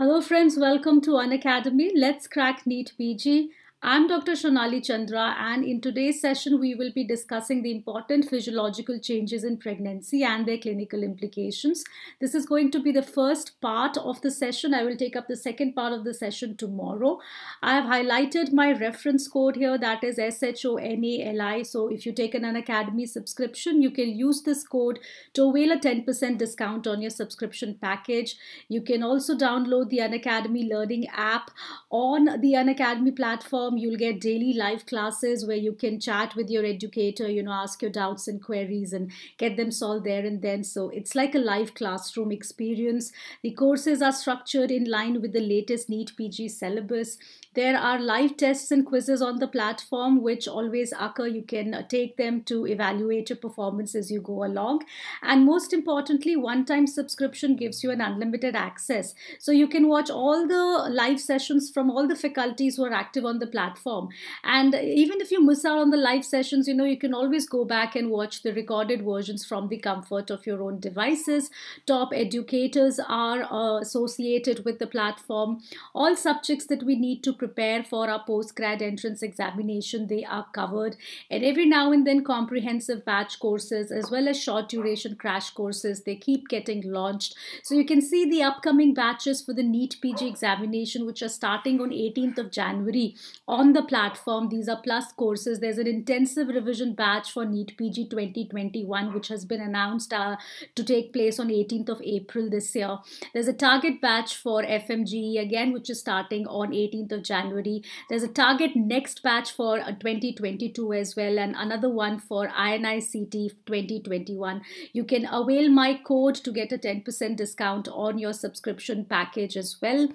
Hello friends, welcome to Unacademy. Let's crack NEET PG. I'm Dr. Shonali Chandra, and in today's session, we will be discussing the important physiological changes in pregnancy and their clinical implications. This is going to be the first part of the session. I will take up the second part of the session tomorrow. I have highlighted my reference code here that is SHONALI. So, if you take an Academy subscription, you can use this code to avail a 10% discount on your subscription package. You can also download the Unacademy Learning app on the Unacademy platform you'll get daily live classes where you can chat with your educator you know ask your doubts and queries and get them solved there and then so it's like a live classroom experience the courses are structured in line with the latest neat pg syllabus there are live tests and quizzes on the platform which always occur you can uh, take them to evaluate your performance as you go along and most importantly one time subscription gives you an unlimited access so you can watch all the live sessions from all the faculties who are active on the platform platform. And even if you miss out on the live sessions, you know, you can always go back and watch the recorded versions from the comfort of your own devices. Top educators are uh, associated with the platform. All subjects that we need to prepare for our post-grad entrance examination, they are covered. And every now and then comprehensive batch courses as well as short duration crash courses, they keep getting launched. So you can see the upcoming batches for the NEET PG examination, which are starting on 18th of January on the platform. These are plus courses. There's an intensive revision batch for NEET PG 2021, which has been announced uh, to take place on 18th of April this year. There's a target batch for FMGE again, which is starting on 18th of January. There's a target next batch for uh, 2022 as well, and another one for INICT 2021. You can avail my code to get a 10% discount on your subscription package as well.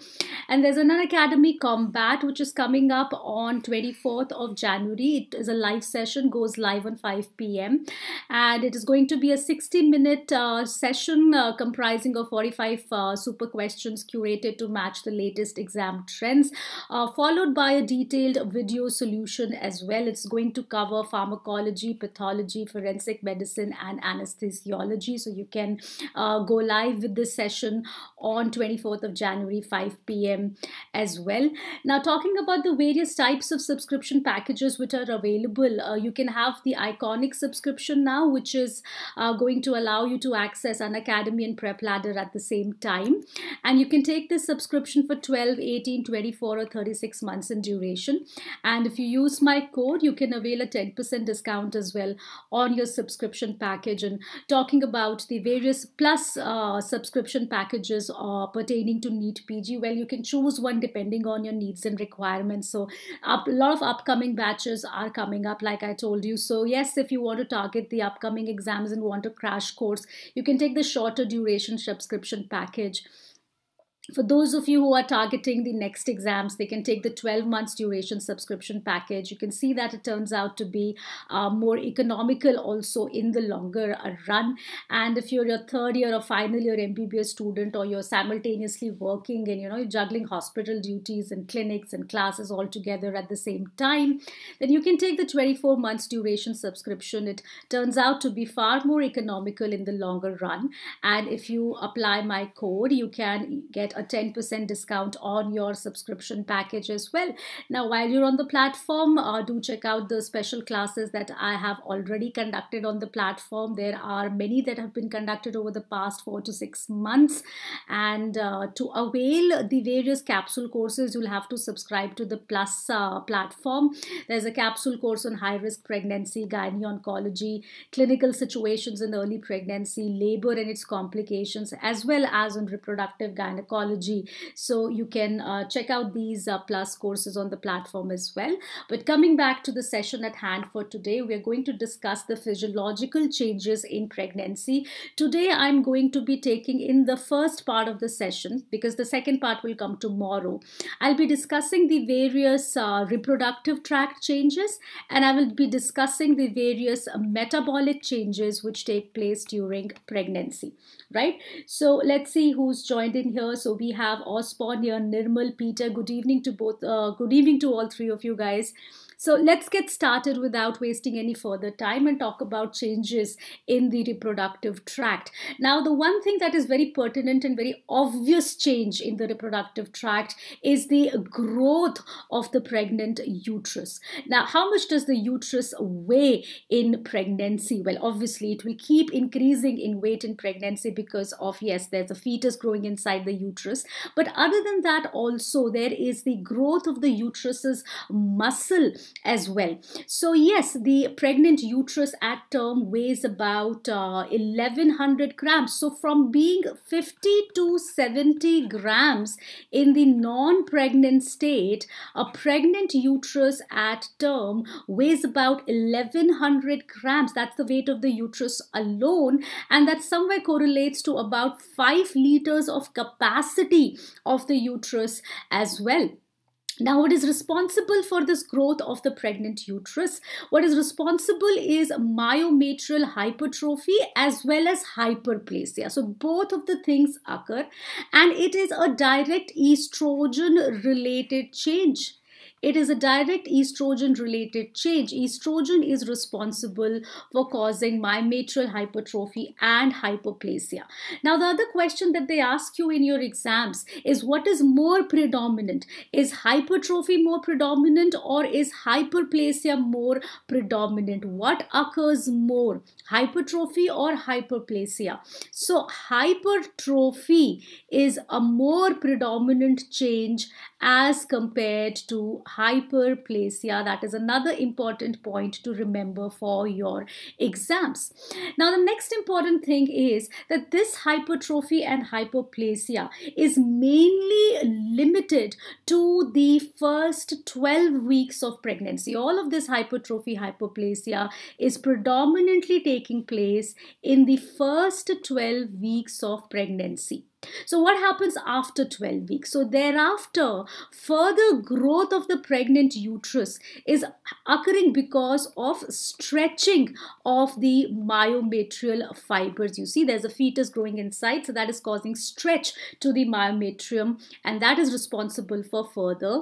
And there's an academy combat which is coming up on 24th of January. It is a live session, goes live on 5 p.m. And it is going to be a 60-minute uh, session uh, comprising of 45 uh, super questions curated to match the latest exam trends, uh, followed by a detailed video solution as well. It's going to cover pharmacology, pathology, forensic medicine, and anesthesiology. So you can uh, go live with this session on 24th of January, 5 p.m. as well. Now, talking about the various various types of subscription packages which are available. Uh, you can have the iconic subscription now, which is uh, going to allow you to access an academy and prep ladder at the same time. And you can take this subscription for 12, 18, 24, or 36 months in duration. And if you use my code, you can avail a 10% discount as well on your subscription package. And talking about the various plus uh, subscription packages uh, pertaining to NEET PG, well, you can choose one depending on your needs and requirements. So up, a lot of upcoming batches are coming up, like I told you. So yes, if you want to target the upcoming exams and want a crash course, you can take the shorter duration subscription package for those of you who are targeting the next exams, they can take the 12 months duration subscription package. You can see that it turns out to be uh, more economical also in the longer uh, run. And if you're a third year or final year MBBS student or you're simultaneously working and you know you're juggling hospital duties and clinics and classes all together at the same time, then you can take the 24 months duration subscription. It turns out to be far more economical in the longer run. And if you apply my code, you can get a 10% discount on your subscription package as well. Now, while you're on the platform, uh, do check out the special classes that I have already conducted on the platform. There are many that have been conducted over the past four to six months. And uh, to avail the various capsule courses, you'll have to subscribe to the Plus uh, platform. There's a capsule course on high risk pregnancy, gynecology, oncology, clinical situations in early pregnancy, labor and its complications, as well as on reproductive gynecology psychology. So you can uh, check out these uh, plus courses on the platform as well. But coming back to the session at hand for today, we're going to discuss the physiological changes in pregnancy. Today, I'm going to be taking in the first part of the session because the second part will come tomorrow. I'll be discussing the various uh, reproductive tract changes and I will be discussing the various metabolic changes which take place during pregnancy right? So let's see who's joined in here. So we have Osborne here, Nirmal, Peter. Good evening to both. Uh, good evening to all three of you guys. So let's get started without wasting any further time and talk about changes in the reproductive tract. Now, the one thing that is very pertinent and very obvious change in the reproductive tract is the growth of the pregnant uterus. Now, how much does the uterus weigh in pregnancy? Well, obviously, it will keep increasing in weight in pregnancy because of, yes, there's a fetus growing inside the uterus. But other than that, also, there is the growth of the uterus's muscle as well. So yes, the pregnant uterus at term weighs about uh, 1100 grams. So from being 50 to 70 grams in the non-pregnant state, a pregnant uterus at term weighs about 1100 grams. That's the weight of the uterus alone and that somewhere correlates to about 5 liters of capacity of the uterus as well. Now, what is responsible for this growth of the pregnant uterus? What is responsible is myometrial hypertrophy as well as hyperplasia. So, both of the things occur, and it is a direct estrogen related change it is a direct estrogen related change. Estrogen is responsible for causing myometrial hypertrophy and hyperplasia. Now, the other question that they ask you in your exams is what is more predominant? Is hypertrophy more predominant or is hyperplasia more predominant? What occurs more? hypertrophy or hyperplasia. So hypertrophy is a more predominant change as compared to hyperplasia. That is another important point to remember for your exams. Now the next important thing is that this hypertrophy and hyperplasia is mainly limited to the first 12 weeks of pregnancy. All of this hypertrophy, hyperplasia is predominantly taken taking place in the first 12 weeks of pregnancy. So, what happens after 12 weeks? So, thereafter, further growth of the pregnant uterus is occurring because of stretching of the myometrial fibers. You see, there's a fetus growing inside, so that is causing stretch to the myometrium, and that is responsible for further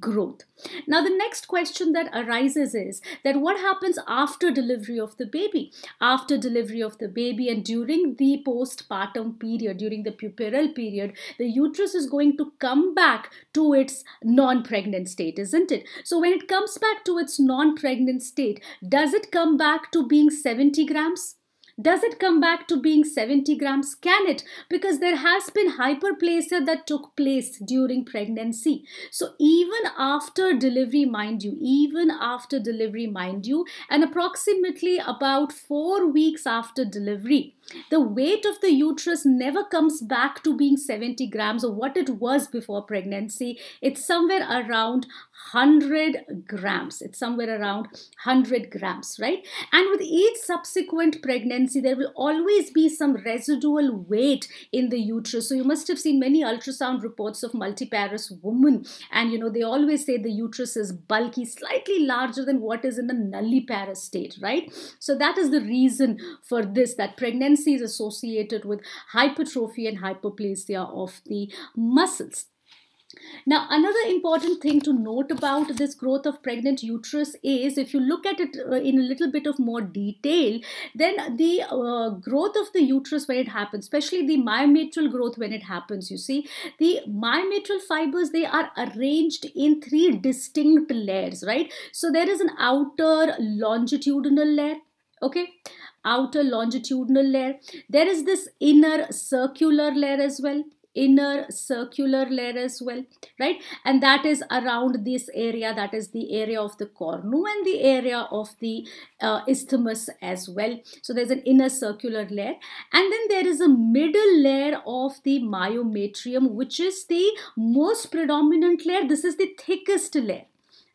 growth. Now, the next question that arises is that what happens after delivery of the baby? After delivery of the baby and during the postpartum period, during the puperal period, the uterus is going to come back to its non pregnant state, isn't it? So, when it comes back to its non pregnant state, does it come back to being 70 grams? Does it come back to being 70 grams? Can it? Because there has been hyperplasia that took place during pregnancy. So even after delivery, mind you, even after delivery, mind you, and approximately about four weeks after delivery, the weight of the uterus never comes back to being 70 grams or what it was before pregnancy. It's somewhere around 100 grams. It's somewhere around 100 grams, right? And with each subsequent pregnancy, there will always be some residual weight in the uterus. So you must have seen many ultrasound reports of multiparous women. And, you know, they always say the uterus is bulky, slightly larger than what is in the nulliparous state, right? So that is the reason for this, that pregnancy tendencies associated with hypertrophy and hyperplasia of the muscles. Now, another important thing to note about this growth of pregnant uterus is if you look at it uh, in a little bit of more detail, then the uh, growth of the uterus when it happens, especially the myometrial growth when it happens, you see, the myometrial fibers, they are arranged in three distinct layers, right? So there is an outer longitudinal layer, okay? outer longitudinal layer. There is this inner circular layer as well inner circular layer as well right and that is around this area that is the area of the cornu and the area of the uh, isthmus as well so there's an inner circular layer and then there is a middle layer of the myometrium which is the most predominant layer this is the thickest layer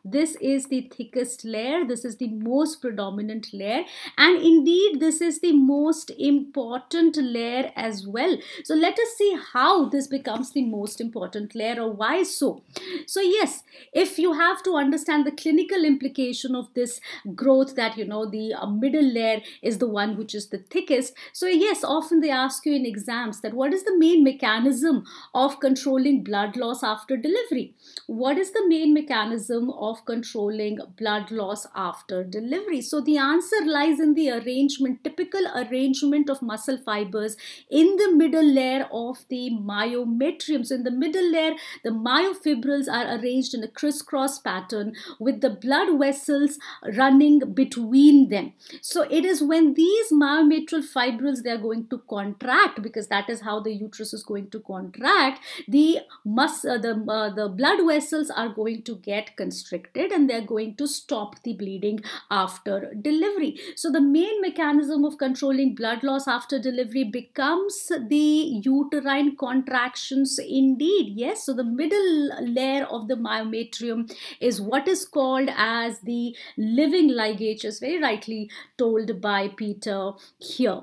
this is the thickest layer. This is the most predominant layer. And indeed, this is the most important layer as well. So let us see how this becomes the most important layer or why so. So yes, if you have to understand the clinical implication of this growth that, you know, the uh, middle layer is the one which is the thickest. So yes, often they ask you in exams that what is the main mechanism of controlling blood loss after delivery? What is the main mechanism of of controlling blood loss after delivery? So the answer lies in the arrangement, typical arrangement of muscle fibers in the middle layer of the myometrium. So in the middle layer, the myofibrils are arranged in a crisscross pattern with the blood vessels running between them. So it is when these myometrial fibrils, they are going to contract because that is how the uterus is going to contract, the, mus uh, the, uh, the blood vessels are going to get constricted and they're going to stop the bleeding after delivery. So the main mechanism of controlling blood loss after delivery becomes the uterine contractions indeed. Yes, so the middle layer of the myometrium is what is called as the living as very rightly told by Peter here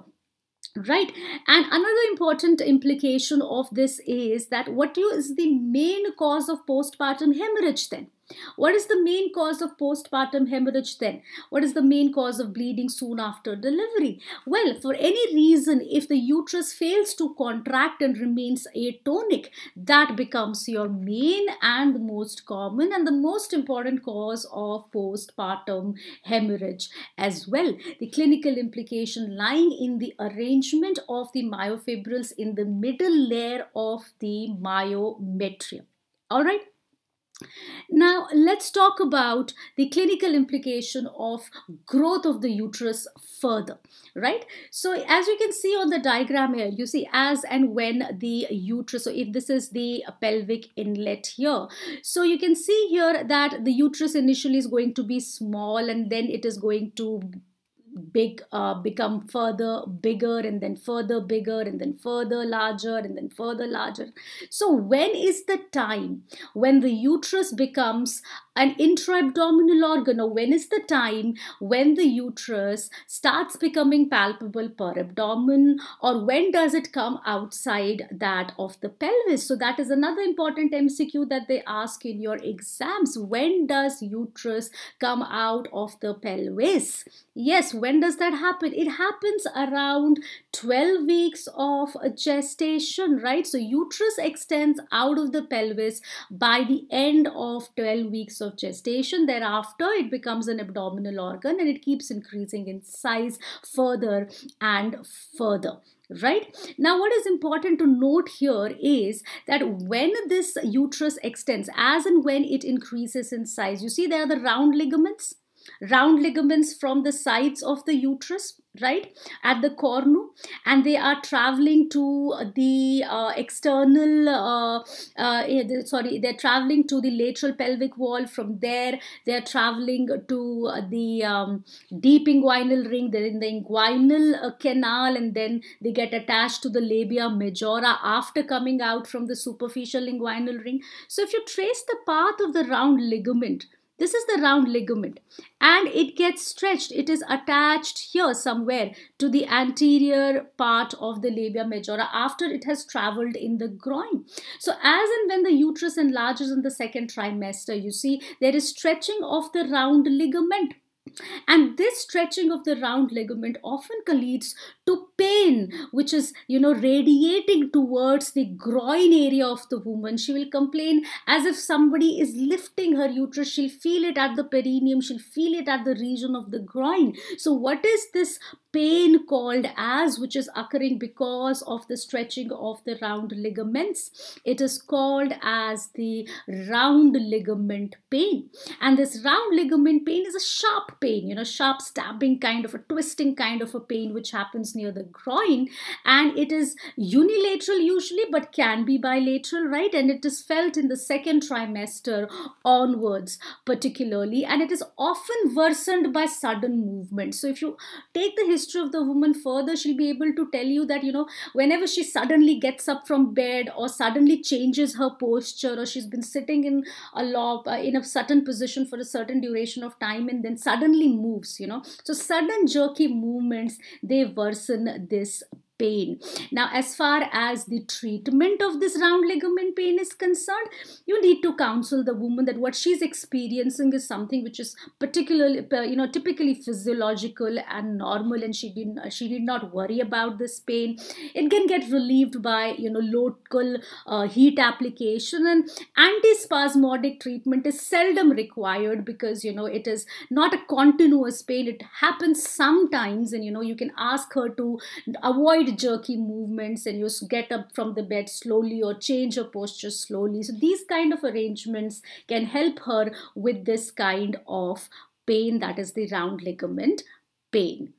right and another important implication of this is that what is the main cause of postpartum hemorrhage then what is the main cause of postpartum hemorrhage then? What is the main cause of bleeding soon after delivery? Well, for any reason, if the uterus fails to contract and remains atonic, that becomes your main and most common and the most important cause of postpartum hemorrhage as well. The clinical implication lying in the arrangement of the myofibrils in the middle layer of the myometrium. All right. Now, let's talk about the clinical implication of growth of the uterus further, right? So, as you can see on the diagram here, you see as and when the uterus, so if this is the pelvic inlet here, so you can see here that the uterus initially is going to be small and then it is going to big uh, become further bigger and then further bigger and then further larger and then further larger so when is the time when the uterus becomes an intra-abdominal organ or when is the time when the uterus starts becoming palpable per abdomen or when does it come outside that of the pelvis so that is another important mcq that they ask in your exams when does uterus come out of the pelvis yes when does that happen it happens around 12 weeks of gestation right so uterus extends out of the pelvis by the end of 12 weeks of gestation. Thereafter, it becomes an abdominal organ and it keeps increasing in size further and further right now what is important to note here is that when this uterus extends as and when it increases in size you see there are the round ligaments round ligaments from the sides of the uterus right at the cornu and they are traveling to the uh, external uh, uh, eh, sorry they're traveling to the lateral pelvic wall from there they're traveling to uh, the um, deep inguinal ring then the inguinal uh, canal and then they get attached to the labia majora after coming out from the superficial inguinal ring so if you trace the path of the round ligament this is the round ligament and it gets stretched. It is attached here somewhere to the anterior part of the labia majora after it has traveled in the groin. So as and when the uterus enlarges in the second trimester, you see there is stretching of the round ligament and this stretching of the round ligament often leads to pain, which is, you know, radiating towards the groin area of the woman. She will complain as if somebody is lifting her uterus. She'll feel it at the perineum, she'll feel it at the region of the groin. So, what is this pain called as, which is occurring because of the stretching of the round ligaments. It is called as the round ligament pain. And this round ligament pain is a sharp pain, you know, sharp stabbing kind of a twisting kind of a pain which happens near the groin. And it is unilateral usually, but can be bilateral, right? And it is felt in the second trimester onwards, particularly. And it is often worsened by sudden movement. So if you take the history history of the woman further she'll be able to tell you that you know whenever she suddenly gets up from bed or suddenly changes her posture or she's been sitting in a lot uh, in a certain position for a certain duration of time and then suddenly moves you know so sudden jerky movements they worsen this pain. Now, as far as the treatment of this round ligament pain is concerned, you need to counsel the woman that what she's experiencing is something which is particularly, uh, you know, typically physiological and normal, and she did uh, she did not worry about this pain. It can get relieved by you know local uh, heat application and antispasmodic treatment is seldom required because you know it is not a continuous pain. It happens sometimes, and you know you can ask her to avoid avoid jerky movements and you get up from the bed slowly or change your posture slowly. So these kind of arrangements can help her with this kind of pain that is the round ligament pain.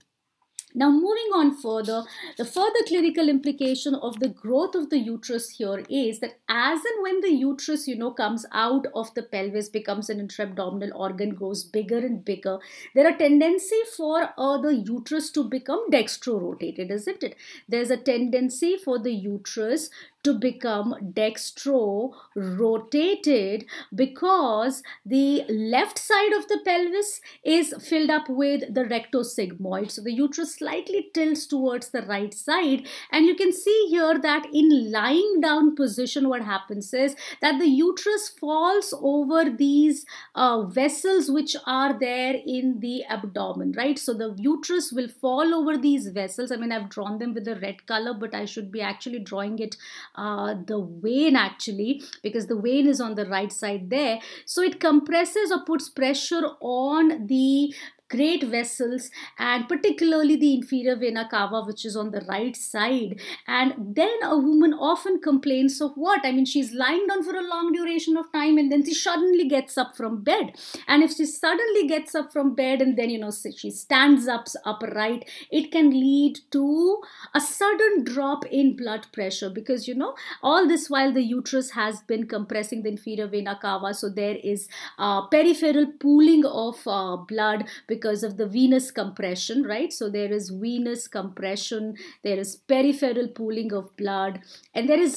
Now, moving on further, the further clinical implication of the growth of the uterus here is that as and when the uterus, you know, comes out of the pelvis, becomes an intra-abdominal organ, grows bigger and bigger, there are tendency for uh, the uterus to become dextrorotated, isn't it? There's a tendency for the uterus to become dextro-rotated because the left side of the pelvis is filled up with the rectosigmoid. So the uterus slightly tilts towards the right side and you can see here that in lying down position what happens is that the uterus falls over these uh, vessels which are there in the abdomen, right? So the uterus will fall over these vessels. I mean, I've drawn them with a red color, but I should be actually drawing it uh, the vein actually because the vein is on the right side there so it compresses or puts pressure on the great vessels and particularly the inferior vena cava which is on the right side and then a woman often complains of what i mean she's lying down for a long duration of time and then she suddenly gets up from bed and if she suddenly gets up from bed and then you know she stands up upright it can lead to a sudden drop in blood pressure because you know all this while the uterus has been compressing the inferior vena cava so there is uh, peripheral pooling of uh, blood because of the venous compression, right? So there is venous compression, there is peripheral pooling of blood, and there is,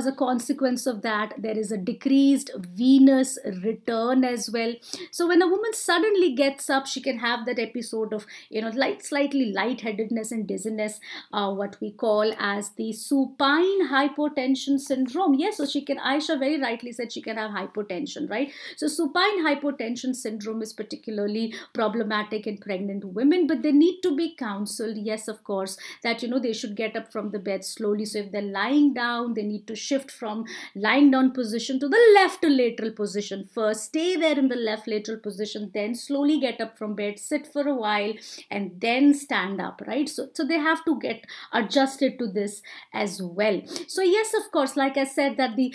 as a consequence of that, there is a decreased venous return as well. So when a woman suddenly gets up, she can have that episode of, you know, light, slightly lightheadedness and dizziness, uh, what we call as the supine hypotension syndrome. Yes, so she can, Aisha very rightly said she can have hypotension, right? So supine hypotension syndrome is particularly problematic asthmatic and pregnant women but they need to be counseled yes of course that you know they should get up from the bed slowly so if they're lying down they need to shift from lying down position to the left lateral position first stay there in the left lateral position then slowly get up from bed sit for a while and then stand up right so so they have to get adjusted to this as well so yes of course like i said that the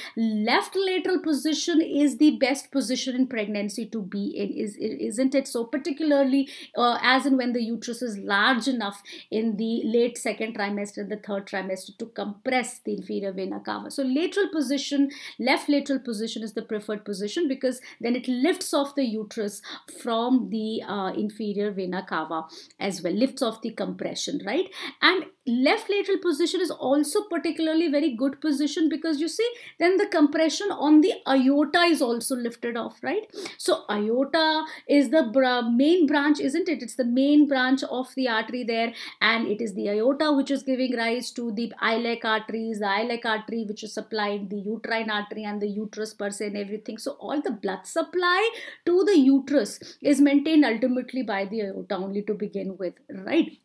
left lateral position is the best position in pregnancy to be in is isn't it so particularly uh, as and when the uterus is large enough in the late second trimester and the third trimester to compress the inferior vena cava. So lateral position, left lateral position is the preferred position because then it lifts off the uterus from the uh, inferior vena cava as well, lifts off the compression, right? And left lateral position is also particularly very good position because you see then the compression on the iota is also lifted off right so iota is the bra main branch isn't it it's the main branch of the artery there and it is the iota which is giving rise to the iliac arteries the iliac artery which is supplying the uterine artery and the uterus per se and everything so all the blood supply to the uterus is maintained ultimately by the iota only to begin with right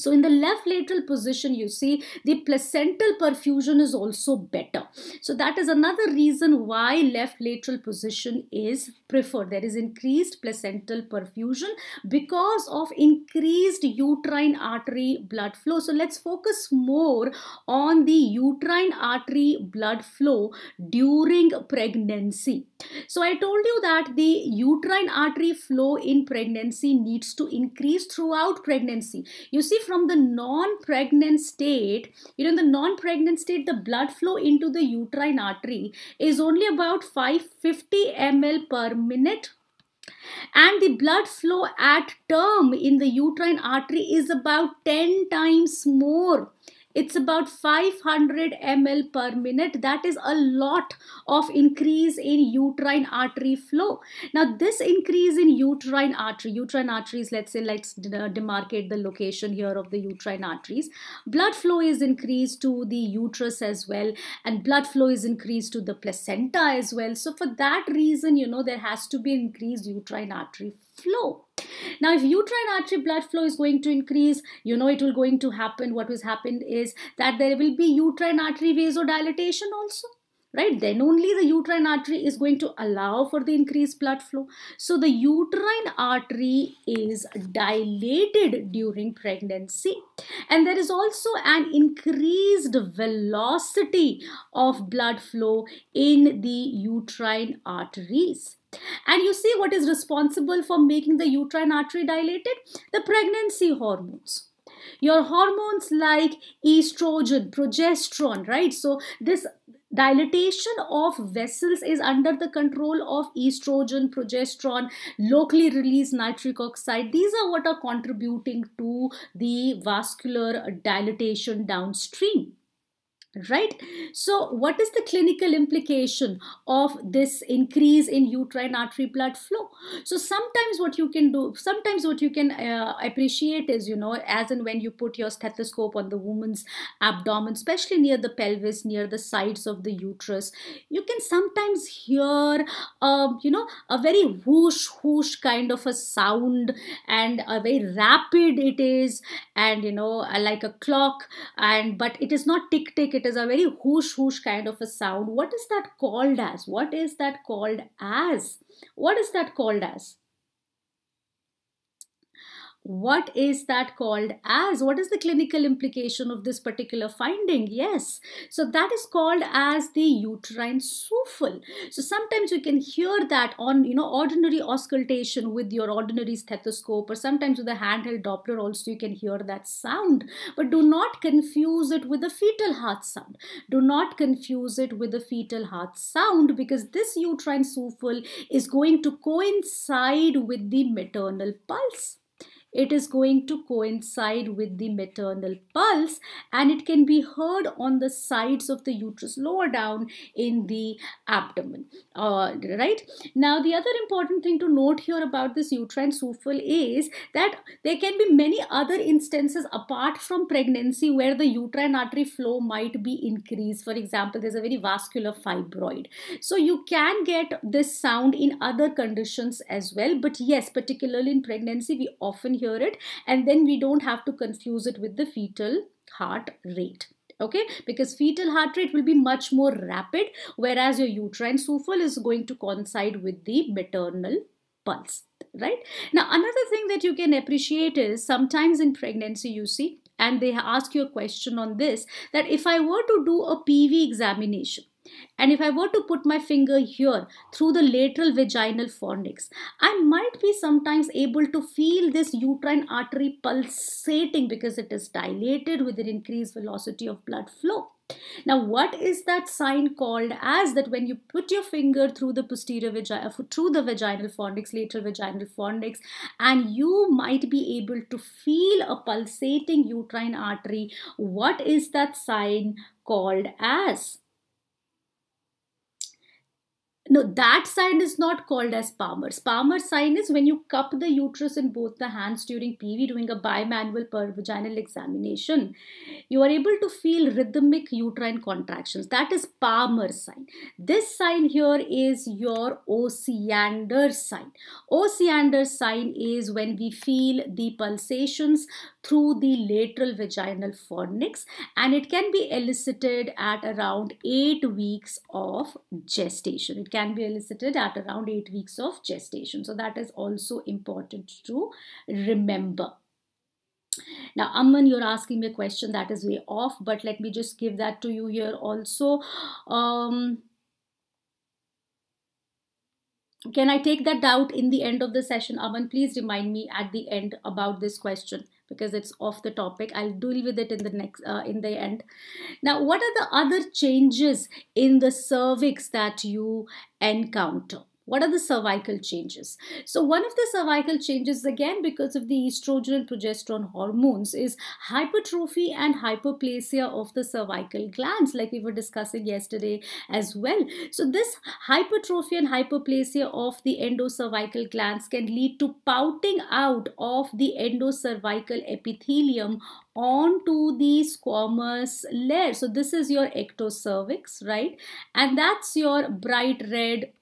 so in the left lateral position, you see the placental perfusion is also better. So that is another reason why left lateral position is preferred. There is increased placental perfusion because of increased uterine artery blood flow. So let's focus more on the uterine artery blood flow during pregnancy. So I told you that the uterine artery flow in pregnancy needs to increase throughout pregnancy. You see from the non-pregnant state, you know in the non-pregnant state the blood flow into the uterine artery is only about 550 ml per minute and the blood flow at term in the uterine artery is about 10 times more it's about 500 ml per minute that is a lot of increase in uterine artery flow now this increase in uterine artery uterine arteries let's say let's uh, demarcate the location here of the uterine arteries blood flow is increased to the uterus as well and blood flow is increased to the placenta as well so for that reason you know there has to be increased uterine artery flow flow. Now, if uterine artery blood flow is going to increase, you know it will going to happen. What has happened is that there will be uterine artery vasodilatation also right then only the uterine artery is going to allow for the increased blood flow so the uterine artery is dilated during pregnancy and there is also an increased velocity of blood flow in the uterine arteries and you see what is responsible for making the uterine artery dilated? The pregnancy hormones your hormones like estrogen progesterone right so this dilatation of vessels is under the control of estrogen progesterone locally released nitric oxide these are what are contributing to the vascular dilatation downstream right so what is the clinical implication of this increase in uterine artery blood flow so sometimes what you can do sometimes what you can uh, appreciate is you know as and when you put your stethoscope on the woman's abdomen especially near the pelvis near the sides of the uterus you can sometimes hear um, you know a very whoosh whoosh kind of a sound and a very rapid it is and you know like a clock and but it is not tick tick it is a very whoosh whoosh kind of a sound. What is that called as? What is that called as? What is that called as? what is that called as? What is the clinical implication of this particular finding? Yes, so that is called as the uterine souffle. So sometimes you can hear that on, you know, ordinary auscultation with your ordinary stethoscope or sometimes with a handheld Doppler also you can hear that sound. But do not confuse it with the fetal heart sound. Do not confuse it with the fetal heart sound because this uterine souffle is going to coincide with the maternal pulse. It is going to coincide with the maternal pulse and it can be heard on the sides of the uterus lower down in the abdomen. Uh, right now, the other important thing to note here about this uterine souffle is that there can be many other instances apart from pregnancy where the uterine artery flow might be increased. For example, there's a very vascular fibroid. So you can get this sound in other conditions as well. But yes, particularly in pregnancy, we often hear it and then we don't have to confuse it with the fetal heart rate okay because fetal heart rate will be much more rapid whereas your uterine souffle is going to coincide with the maternal pulse right now another thing that you can appreciate is sometimes in pregnancy you see and they ask you a question on this that if i were to do a pv examination and if I were to put my finger here through the lateral vaginal fornix, I might be sometimes able to feel this uterine artery pulsating because it is dilated with an increased velocity of blood flow. Now, what is that sign called as that when you put your finger through the posterior vagina, uh, through the vaginal fornix, lateral vaginal fornix, and you might be able to feel a pulsating uterine artery? What is that sign called as? No, that sign is not called as Palmer's. Palmer's sign is when you cup the uterus in both the hands during PV doing a bimanual per vaginal examination. You are able to feel rhythmic uterine contractions. That is Palmer's sign. This sign here is your oceander sign. oceander sign is when we feel the pulsations through the lateral vaginal fornix and it can be elicited at around 8 weeks of gestation. It can can be elicited at around 8 weeks of gestation. So that is also important to remember. Now, Amman, you're asking me a question that is way off, but let me just give that to you here also. Um, can I take that out in the end of the session? Aman, please remind me at the end about this question because it's off the topic i'll deal with it in the next uh, in the end now what are the other changes in the cervix that you encounter what are the cervical changes? So one of the cervical changes again because of the estrogen and progesterone hormones is hypertrophy and hyperplasia of the cervical glands like we were discussing yesterday as well. So this hypertrophy and hyperplasia of the endocervical glands can lead to pouting out of the endocervical epithelium onto the squamous layer. So this is your ectocervix, right? And that's your bright red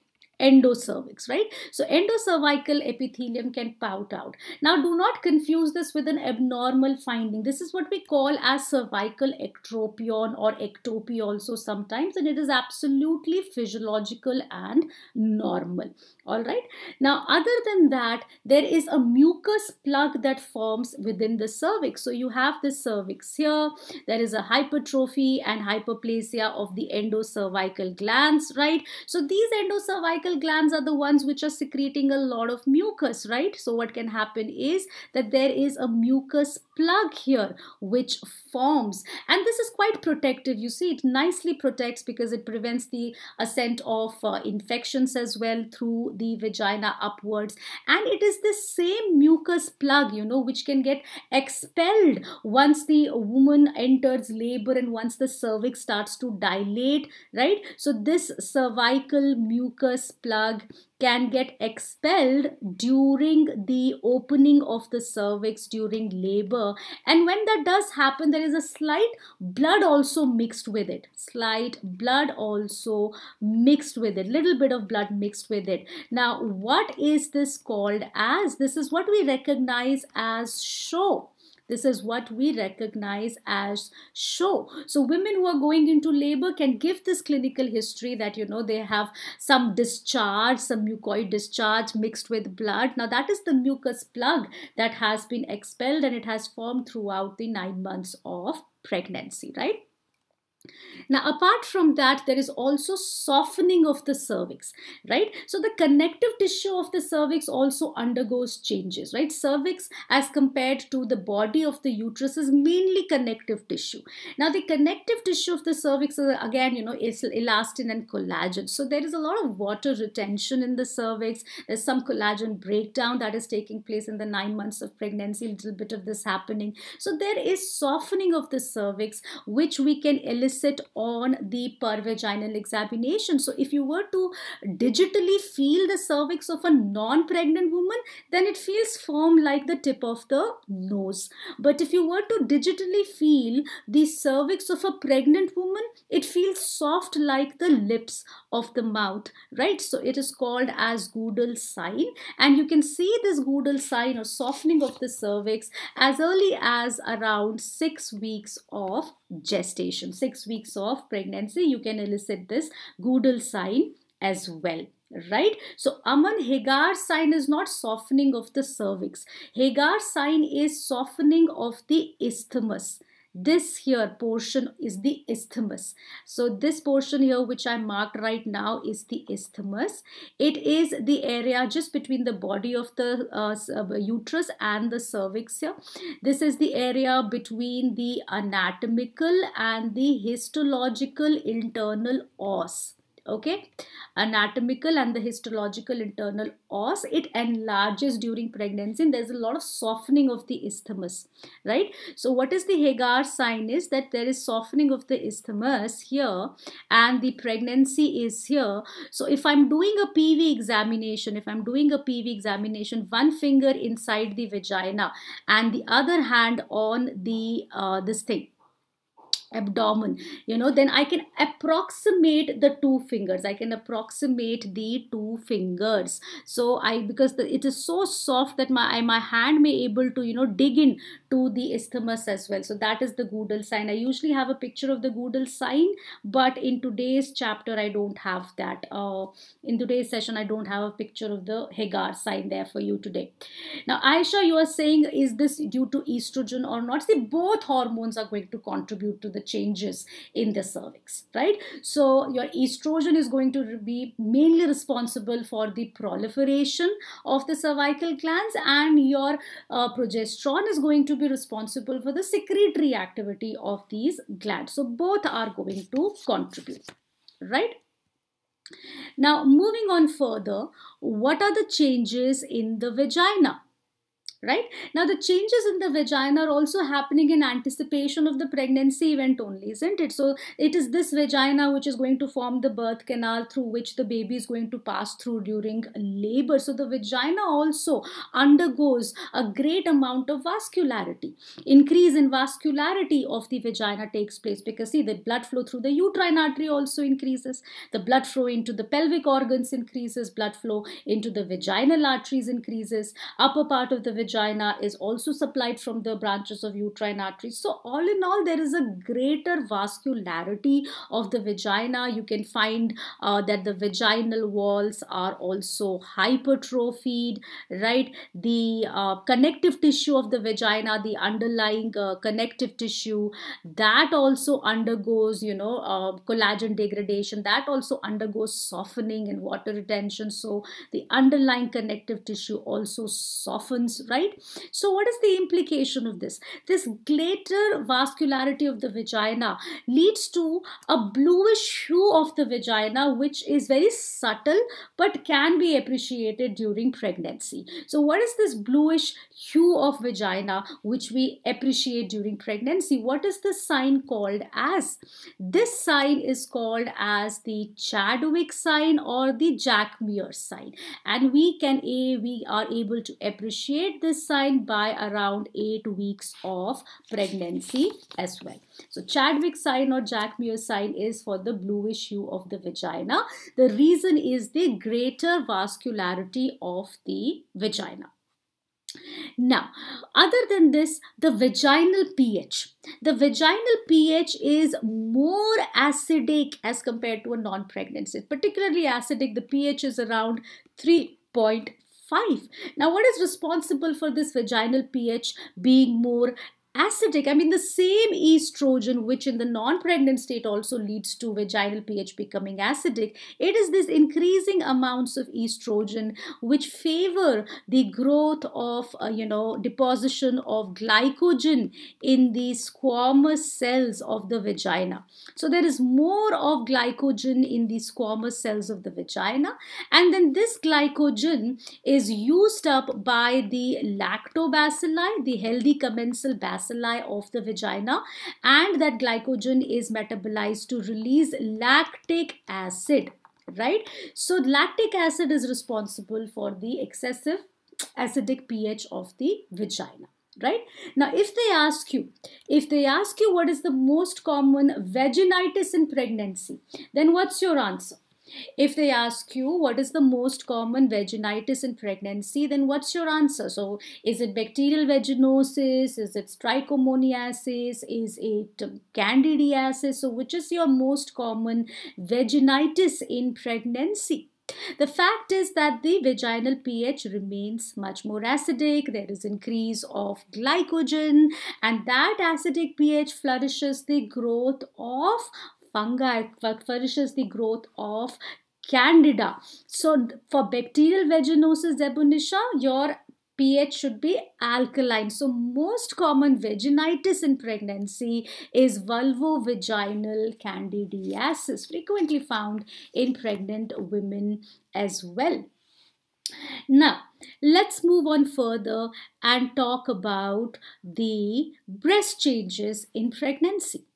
endocervix, right? So endocervical epithelium can pout out. Now do not confuse this with an abnormal finding. This is what we call as cervical ectropion or ectopy also sometimes and it is absolutely physiological and normal, all right? Now other than that, there is a mucus plug that forms within the cervix. So you have the cervix here, there is a hypertrophy and hyperplasia of the endocervical glands, right? So these endocervical cervical glands are the ones which are secreting a lot of mucus, right? So what can happen is that there is a mucus plug here which forms and this is quite protective you see it nicely protects because it prevents the ascent of uh, infections as well through the vagina upwards and it is the same mucus plug you know which can get expelled once the woman enters labor and once the cervix starts to dilate right so this cervical mucus plug can get expelled during the opening of the cervix during labor and when that does happen there is a slight blood also mixed with it slight blood also mixed with it little bit of blood mixed with it now what is this called as this is what we recognize as show this is what we recognize as show. So women who are going into labor can give this clinical history that, you know, they have some discharge, some mucoid discharge mixed with blood. Now that is the mucus plug that has been expelled and it has formed throughout the nine months of pregnancy, right? Now, apart from that, there is also softening of the cervix, right? So the connective tissue of the cervix also undergoes changes, right? Cervix as compared to the body of the uterus is mainly connective tissue. Now, the connective tissue of the cervix is again, you know, is elastin and collagen. So there is a lot of water retention in the cervix. There's some collagen breakdown that is taking place in the nine months of pregnancy, a little bit of this happening. So there is softening of the cervix, which we can elicit implicit on the pervaginal examination. So if you were to digitally feel the cervix of a non-pregnant woman, then it feels firm like the tip of the nose. But if you were to digitally feel the cervix of a pregnant woman, it feels soft like the lips of the mouth, right? So it is called as Goodal sign. And you can see this Goodal sign or softening of the cervix as early as around six weeks of gestation. Six weeks of pregnancy, you can elicit this Goodle sign as well right so aman hagar sign is not softening of the cervix hagar sign is softening of the isthmus this here portion is the isthmus so this portion here which i marked right now is the isthmus it is the area just between the body of the uh, uh uterus and the cervix here this is the area between the anatomical and the histological internal os okay anatomical and the histological internal os it enlarges during pregnancy and there's a lot of softening of the isthmus right so what is the Hagar sign is that there is softening of the isthmus here and the pregnancy is here so if I'm doing a PV examination if I'm doing a PV examination one finger inside the vagina and the other hand on the uh, this thing abdomen you know then i can approximate the two fingers i can approximate the two fingers so i because the, it is so soft that my my hand may able to you know dig in to the isthmus as well so that is the goodal sign i usually have a picture of the goodal sign but in today's chapter i don't have that uh, in today's session i don't have a picture of the hagar sign there for you today now aisha you are saying is this due to estrogen or not see both hormones are going to contribute to the the changes in the cervix, right? So your estrogen is going to be mainly responsible for the proliferation of the cervical glands and your uh, progesterone is going to be responsible for the secretory activity of these glands. So both are going to contribute, right? Now, moving on further, what are the changes in the vagina? right? Now, the changes in the vagina are also happening in anticipation of the pregnancy event only, isn't it? So, it is this vagina which is going to form the birth canal through which the baby is going to pass through during labor. So, the vagina also undergoes a great amount of vascularity. Increase in vascularity of the vagina takes place because, see, the blood flow through the uterine artery also increases, the blood flow into the pelvic organs increases, blood flow into the vaginal arteries increases, upper part of the vagina vagina is also supplied from the branches of uterine arteries. So all in all, there is a greater vascularity of the vagina. You can find uh, that the vaginal walls are also hypertrophied, right? The uh, connective tissue of the vagina, the underlying uh, connective tissue, that also undergoes, you know, uh, collagen degradation. That also undergoes softening and water retention. So the underlying connective tissue also softens, right? right? So what is the implication of this? This greater vascularity of the vagina leads to a bluish hue of the vagina which is very subtle but can be appreciated during pregnancy. So what is this bluish hue of vagina which we appreciate during pregnancy? What is this sign called as? This sign is called as the Chadwick sign or the Jack Muir sign and we can a we are able to appreciate this this sign by around 8 weeks of pregnancy as well. So Chadwick sign or Jackmere sign is for the bluish hue of the vagina. The reason is the greater vascularity of the vagina. Now, other than this, the vaginal pH. The vaginal pH is more acidic as compared to a non-pregnancy. Particularly acidic, the pH is around 3.5 5. Now what is responsible for this vaginal pH being more acidic. I mean, the same estrogen, which in the non pregnant state also leads to vaginal pH becoming acidic, it is this increasing amounts of estrogen which favor the growth of, uh, you know, deposition of glycogen in the squamous cells of the vagina. So there is more of glycogen in the squamous cells of the vagina, and then this glycogen is used up by the lactobacilli, the healthy commensal bacilli bacilli of the vagina and that glycogen is metabolized to release lactic acid right so lactic acid is responsible for the excessive acidic ph of the vagina right now if they ask you if they ask you what is the most common vaginitis in pregnancy then what's your answer if they ask you what is the most common vaginitis in pregnancy, then what's your answer? So, is it bacterial vaginosis? Is it trichomoniasis? Is it candidiasis? So, which is your most common vaginitis in pregnancy? The fact is that the vaginal pH remains much more acidic, there is increase of glycogen and that acidic pH flourishes the growth of fungi flourishes the growth of candida. So for bacterial vaginosis ebonisha, your pH should be alkaline. So most common vaginitis in pregnancy is vulvovaginal candidiasis, frequently found in pregnant women as well. Now, let's move on further and talk about the breast changes in pregnancy.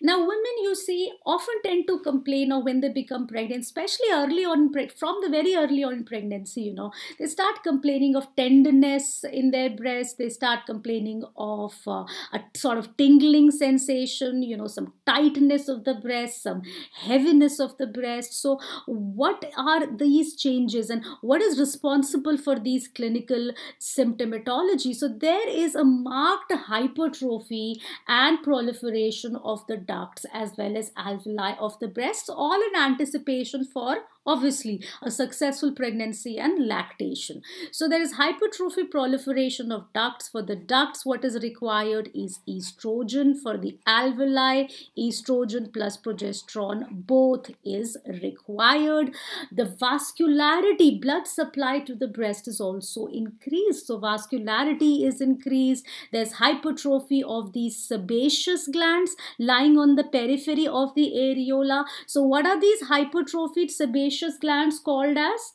Now, women, you see, often tend to complain of when they become pregnant, especially early on, from the very early on in pregnancy, you know, they start complaining of tenderness in their breast. They start complaining of uh, a sort of tingling sensation, you know, some tightness of the breast, some heaviness of the breast. So, what are these changes and what is responsible for these clinical symptomatology? So, there is a marked hypertrophy and proliferation of of the ducts as well as alveoli of the breast, all in anticipation for obviously a successful pregnancy and lactation. So there is hypertrophy proliferation of ducts. For the ducts, what is required is estrogen. For the alveoli, estrogen plus progesterone, both is required. The vascularity, blood supply to the breast is also increased. So vascularity is increased. There's hypertrophy of these sebaceous glands lying on the periphery of the areola. So what are these hypertrophied sebaceous sebaceous glands called as?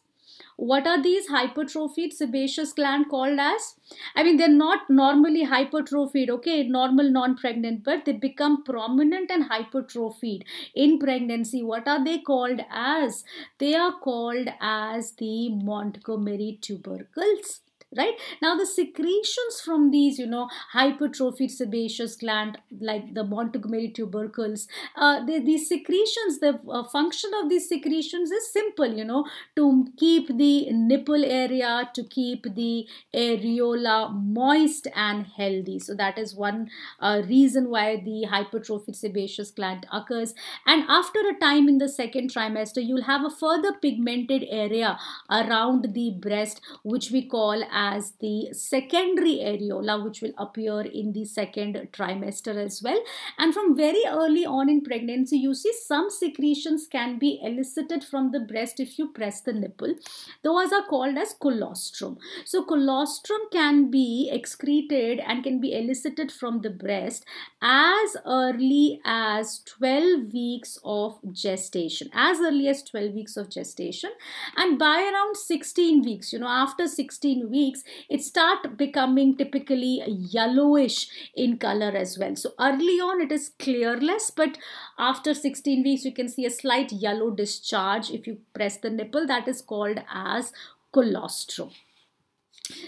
What are these hypertrophied sebaceous gland called as? I mean, they're not normally hypertrophied, okay, normal non-pregnant, but they become prominent and hypertrophied in pregnancy. What are they called as? They are called as the Montgomery tubercles right now the secretions from these you know hypertrophied sebaceous gland like the montgomery tubercles uh, the these secretions the uh, function of these secretions is simple you know to keep the nipple area to keep the areola moist and healthy so that is one uh, reason why the hypertrophied sebaceous gland occurs and after a time in the second trimester you'll have a further pigmented area around the breast which we call as the secondary areola, which will appear in the second trimester as well. And from very early on in pregnancy, you see some secretions can be elicited from the breast if you press the nipple. Those are called as colostrum. So colostrum can be excreted and can be elicited from the breast as early as 12 weeks of gestation, as early as 12 weeks of gestation. And by around 16 weeks, you know, after 16 weeks, it start becoming typically yellowish in color as well. So early on it is clearless, but after 16 weeks, you can see a slight yellow discharge if you press the nipple that is called as colostrum.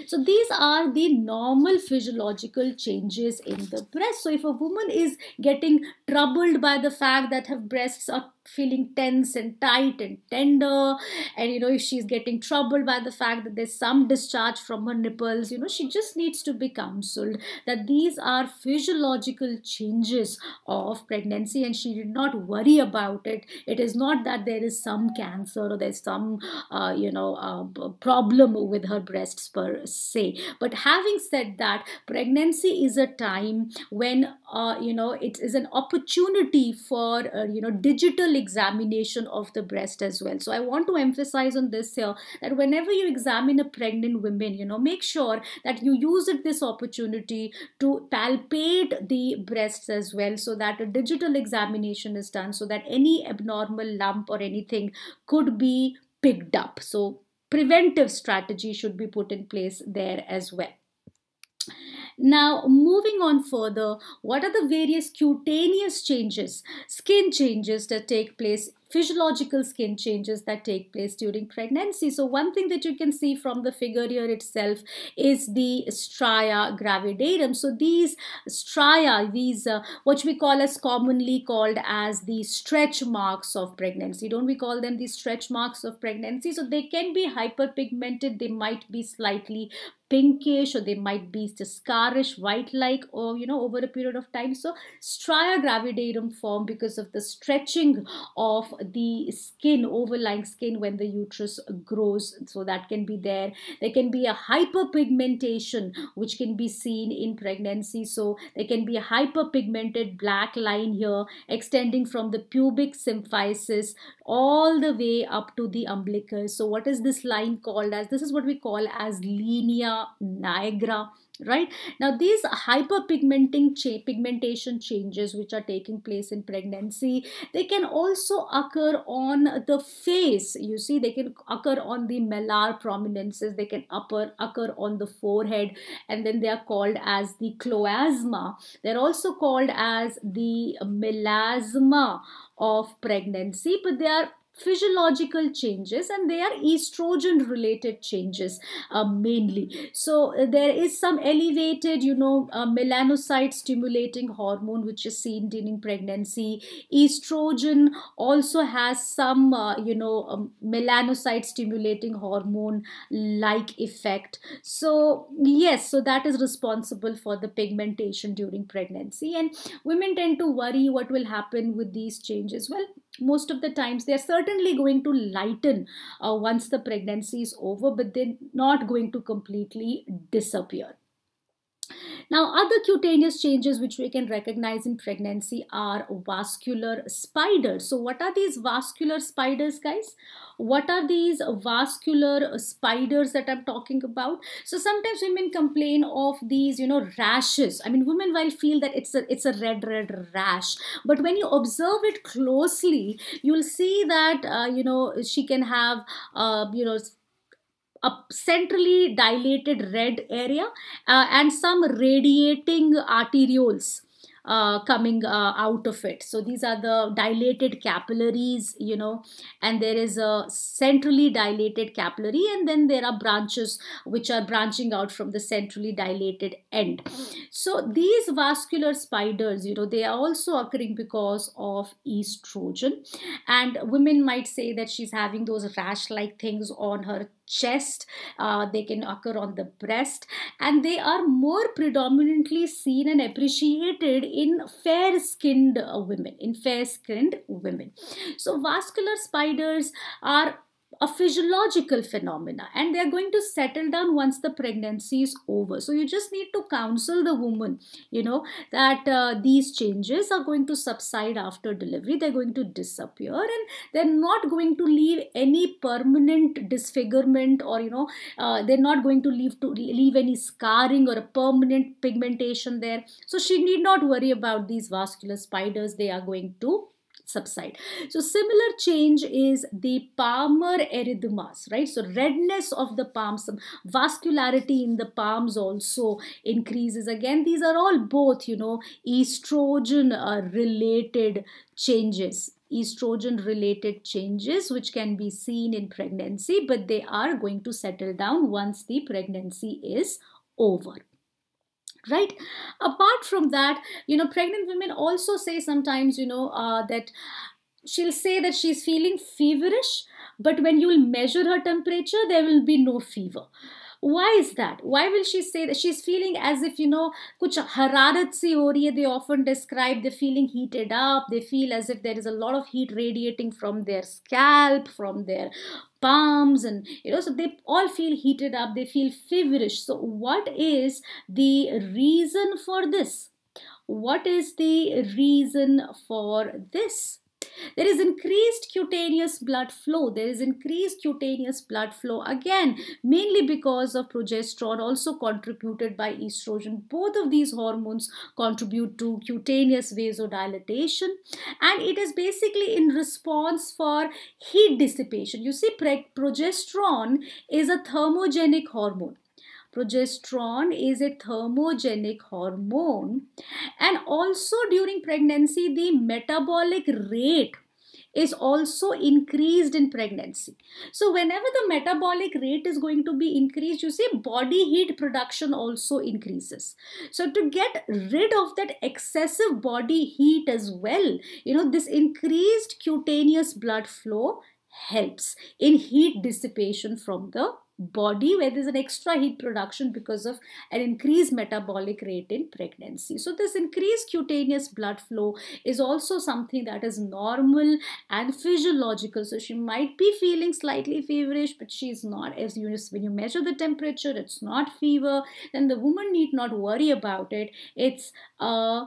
So these are the normal physiological changes in the breast. So if a woman is getting troubled by the fact that her breasts are feeling tense and tight and tender and you know if she's getting troubled by the fact that there's some discharge from her nipples you know she just needs to be counseled that these are physiological changes of pregnancy and she did not worry about it it is not that there is some cancer or there's some uh, you know uh, problem with her breasts per se but having said that pregnancy is a time when uh, you know it is an opportunity for uh, you know digital examination of the breast as well. So I want to emphasize on this here that whenever you examine a pregnant woman, you know, make sure that you use it this opportunity to palpate the breasts as well so that a digital examination is done so that any abnormal lump or anything could be picked up. So preventive strategy should be put in place there as well. Now, moving on further, what are the various cutaneous changes, skin changes that take place physiological skin changes that take place during pregnancy. So one thing that you can see from the figure here itself is the stria gravidarum. So these stria, these uh, what we call as commonly called as the stretch marks of pregnancy. Don't we call them the stretch marks of pregnancy? So they can be hyperpigmented. They might be slightly pinkish or they might be just scarish white like or you know over a period of time so stria gravidarum form because of the stretching of the skin overlying skin when the uterus grows so that can be there there can be a hyperpigmentation which can be seen in pregnancy so there can be a hyperpigmented black line here extending from the pubic symphysis all the way up to the umbilicus so what is this line called as this is what we call as linea Niagara, right? Now, these hyperpigmenting cha pigmentation changes which are taking place in pregnancy, they can also occur on the face. You see, they can occur on the malar prominences, they can upper, occur on the forehead, and then they are called as the cloasma. They're also called as the melasma of pregnancy, but they are physiological changes and they are estrogen related changes uh, mainly so uh, there is some elevated you know uh, melanocyte stimulating hormone which is seen during pregnancy estrogen also has some uh, you know um, melanocyte stimulating hormone like effect so yes so that is responsible for the pigmentation during pregnancy and women tend to worry what will happen with these changes well most of the times they are certainly going to lighten uh, once the pregnancy is over but they're not going to completely disappear now, other cutaneous changes which we can recognize in pregnancy are vascular spiders. So, what are these vascular spiders, guys? What are these vascular spiders that I'm talking about? So, sometimes women complain of these, you know, rashes. I mean, women will feel that it's a it's a red red rash, but when you observe it closely, you'll see that uh, you know she can have uh, you know a centrally dilated red area uh, and some radiating arterioles uh, coming uh, out of it. So these are the dilated capillaries, you know, and there is a centrally dilated capillary and then there are branches which are branching out from the centrally dilated end. So these vascular spiders, you know, they are also occurring because of estrogen and women might say that she's having those rash-like things on her chest, uh, they can occur on the breast, and they are more predominantly seen and appreciated in fair skinned women, in fair skinned women. So, vascular spiders are a physiological phenomena and they're going to settle down once the pregnancy is over so you just need to counsel the woman you know that uh, these changes are going to subside after delivery they're going to disappear and they're not going to leave any permanent disfigurement or you know uh, they're not going to leave to leave any scarring or a permanent pigmentation there so she need not worry about these vascular spiders they are going to subside. So similar change is the palmar erythemas, right? So redness of the palms, vascularity in the palms also increases. Again, these are all both, you know, estrogen uh, related changes estrogen related changes which can be seen in pregnancy but they are going to settle down once the pregnancy is over right apart from that you know pregnant women also say sometimes you know uh, that she'll say that she's feeling feverish but when you'll measure her temperature there will be no fever why is that why will she say that she's feeling as if you know kuch hararat si ho rahi hai they often describe they're feeling heated up they feel as if there is a lot of heat radiating from their scalp from their palms and you know so they all feel heated up they feel feverish so what is the reason for this what is the reason for this there is increased cutaneous blood flow. There is increased cutaneous blood flow again, mainly because of progesterone, also contributed by estrogen. Both of these hormones contribute to cutaneous vasodilatation, and it is basically in response for heat dissipation. You see, progesterone is a thermogenic hormone Progesterone is a thermogenic hormone and also during pregnancy the metabolic rate is also increased in pregnancy. So whenever the metabolic rate is going to be increased, you see body heat production also increases. So to get rid of that excessive body heat as well, you know, this increased cutaneous blood flow helps in heat dissipation from the body where there's an extra heat production because of an increased metabolic rate in pregnancy. So this increased cutaneous blood flow is also something that is normal and physiological. So she might be feeling slightly feverish, but she's not. As you, when you measure the temperature, it's not fever. Then the woman need not worry about it. It's a uh,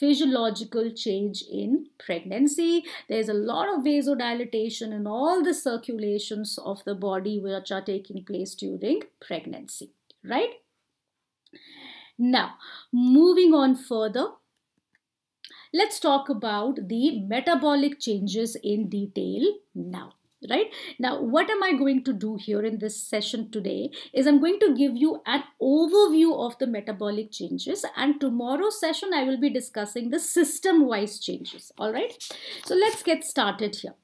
physiological change in pregnancy. There's a lot of vasodilatation in all the circulations of the body which are taking place during pregnancy, right? Now, moving on further, let's talk about the metabolic changes in detail now right now what am i going to do here in this session today is i'm going to give you an overview of the metabolic changes and tomorrow's session i will be discussing the system wise changes all right so let's get started here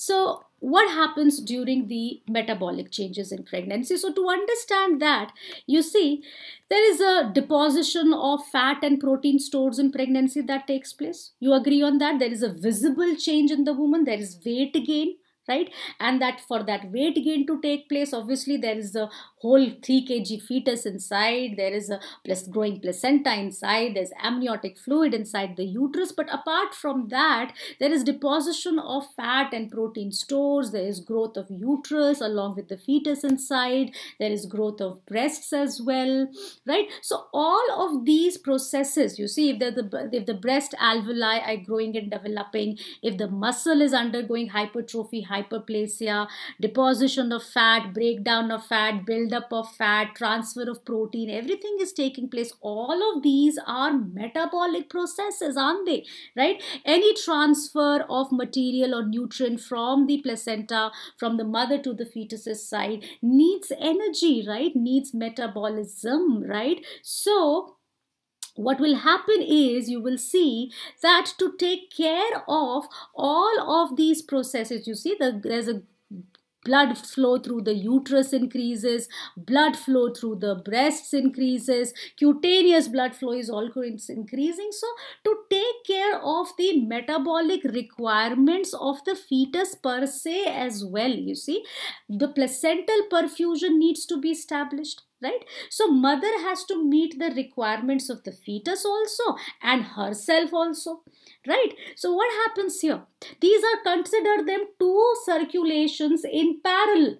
so what happens during the metabolic changes in pregnancy? So to understand that, you see, there is a deposition of fat and protein stores in pregnancy that takes place. You agree on that? There is a visible change in the woman. There is weight gain right and that for that weight gain to take place obviously there is a whole 3 kg fetus inside, there is a plus growing placenta inside, there's amniotic fluid inside the uterus. But apart from that, there is deposition of fat and protein stores, there is growth of uterus along with the fetus inside, there is growth of breasts as well, right? So all of these processes, you see, if, the, if the breast alveoli are growing and developing, if the muscle is undergoing hypertrophy, hyperplasia, deposition of fat, breakdown of fat, build buildup of fat, transfer of protein, everything is taking place. All of these are metabolic processes, aren't they? Right? Any transfer of material or nutrient from the placenta, from the mother to the fetus's side needs energy, right? Needs metabolism, right? So, what will happen is you will see that to take care of all of these processes you see the, there's a blood flow through the uterus increases, blood flow through the breasts increases, cutaneous blood flow is also increasing. So to take care of the metabolic requirements of the fetus per se as well, you see, the placental perfusion needs to be established right so mother has to meet the requirements of the fetus also and herself also right so what happens here these are considered them two circulations in parallel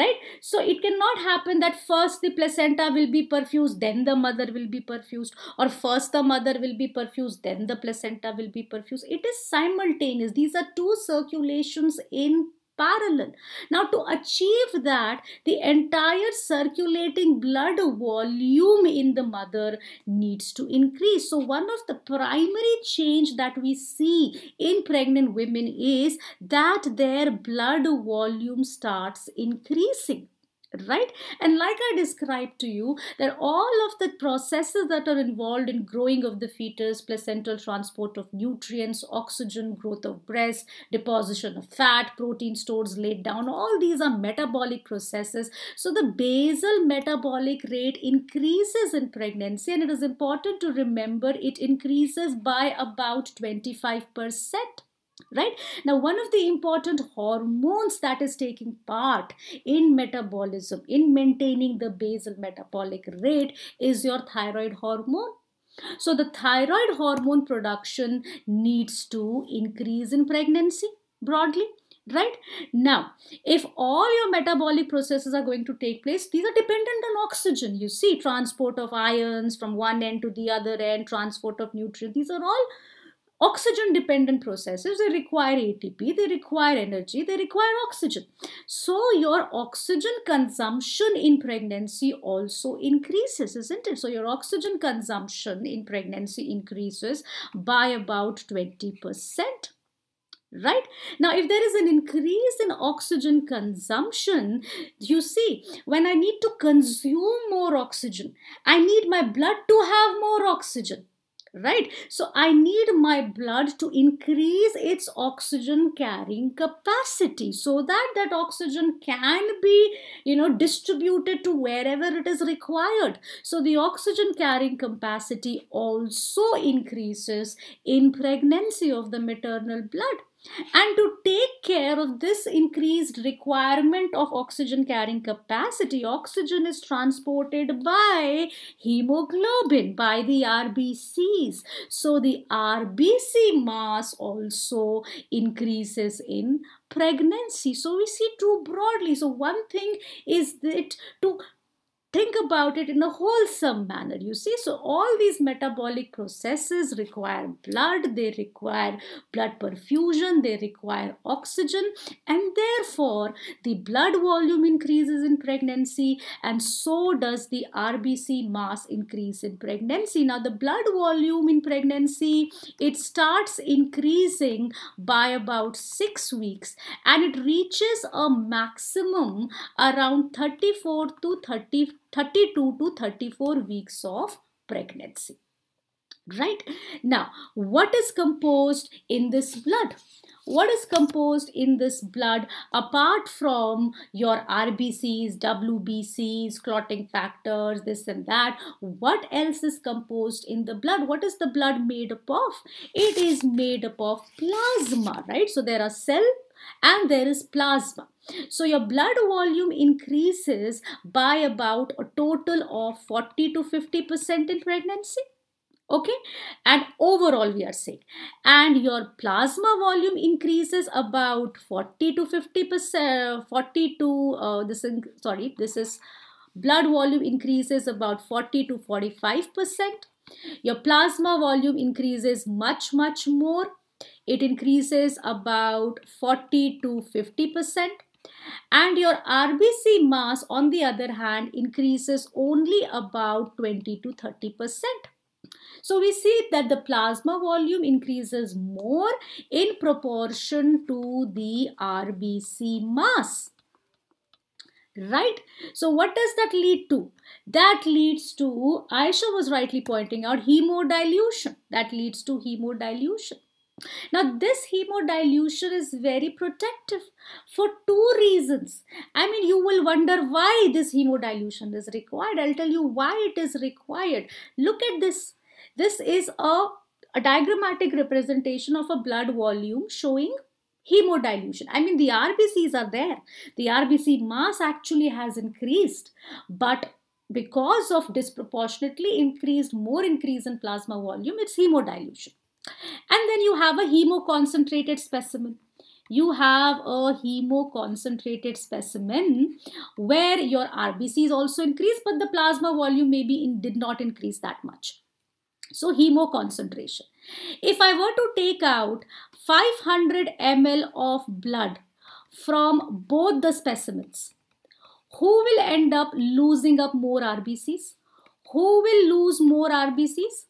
right so it cannot happen that first the placenta will be perfused then the mother will be perfused or first the mother will be perfused then the placenta will be perfused it is simultaneous these are two circulations in parallel. Now to achieve that, the entire circulating blood volume in the mother needs to increase. So one of the primary change that we see in pregnant women is that their blood volume starts increasing right and like i described to you that all of the processes that are involved in growing of the fetus placental transport of nutrients oxygen growth of breast deposition of fat protein stores laid down all these are metabolic processes so the basal metabolic rate increases in pregnancy and it is important to remember it increases by about 25 percent right now one of the important hormones that is taking part in metabolism in maintaining the basal metabolic rate is your thyroid hormone so the thyroid hormone production needs to increase in pregnancy broadly right now if all your metabolic processes are going to take place these are dependent on oxygen you see transport of ions from one end to the other end transport of nutrients these are all oxygen dependent processes they require atp they require energy they require oxygen so your oxygen consumption in pregnancy also increases isn't it so your oxygen consumption in pregnancy increases by about 20% right now if there is an increase in oxygen consumption you see when i need to consume more oxygen i need my blood to have more oxygen right? So I need my blood to increase its oxygen carrying capacity so that that oxygen can be, you know, distributed to wherever it is required. So the oxygen carrying capacity also increases in pregnancy of the maternal blood and to take care of this increased requirement of oxygen carrying capacity, oxygen is transported by hemoglobin, by the RBCs. So the RBC mass also increases in pregnancy. So we see two broadly. So one thing is that to think about it in a wholesome manner you see so all these metabolic processes require blood they require blood perfusion they require oxygen and therefore the blood volume increases in pregnancy and so does the rbc mass increase in pregnancy now the blood volume in pregnancy it starts increasing by about 6 weeks and it reaches a maximum around 34 to 35 32 to 34 weeks of pregnancy right now what is composed in this blood what is composed in this blood apart from your rbcs wbcs clotting factors this and that what else is composed in the blood what is the blood made up of it is made up of plasma right so there are cell and there is plasma. So your blood volume increases by about a total of 40 to 50% in pregnancy okay and overall we are saying, and your plasma volume increases about 40 to 50 percent 40 to uh, this is sorry this is blood volume increases about 40 to 45 percent your plasma volume increases much much more it increases about 40 to 50 percent and your RBC mass on the other hand increases only about 20 to 30 percent. So we see that the plasma volume increases more in proportion to the RBC mass right so what does that lead to that leads to aisha was rightly pointing out hemodilution that leads to hemodilution now, this hemodilution is very protective for two reasons. I mean, you will wonder why this hemodilution is required. I'll tell you why it is required. Look at this. This is a, a diagrammatic representation of a blood volume showing hemodilution. I mean, the RBCs are there. The RBC mass actually has increased, but because of disproportionately increased, more increase in plasma volume, it's hemodilution. And then you have a hemoconcentrated specimen you have a hemoconcentrated specimen where your RBC is also increased, but the plasma volume maybe in, did not increase that much. So hemoconcentration. If I were to take out 500 ml of blood from both the specimens, who will end up losing up more RBCs? Who will lose more RBCs?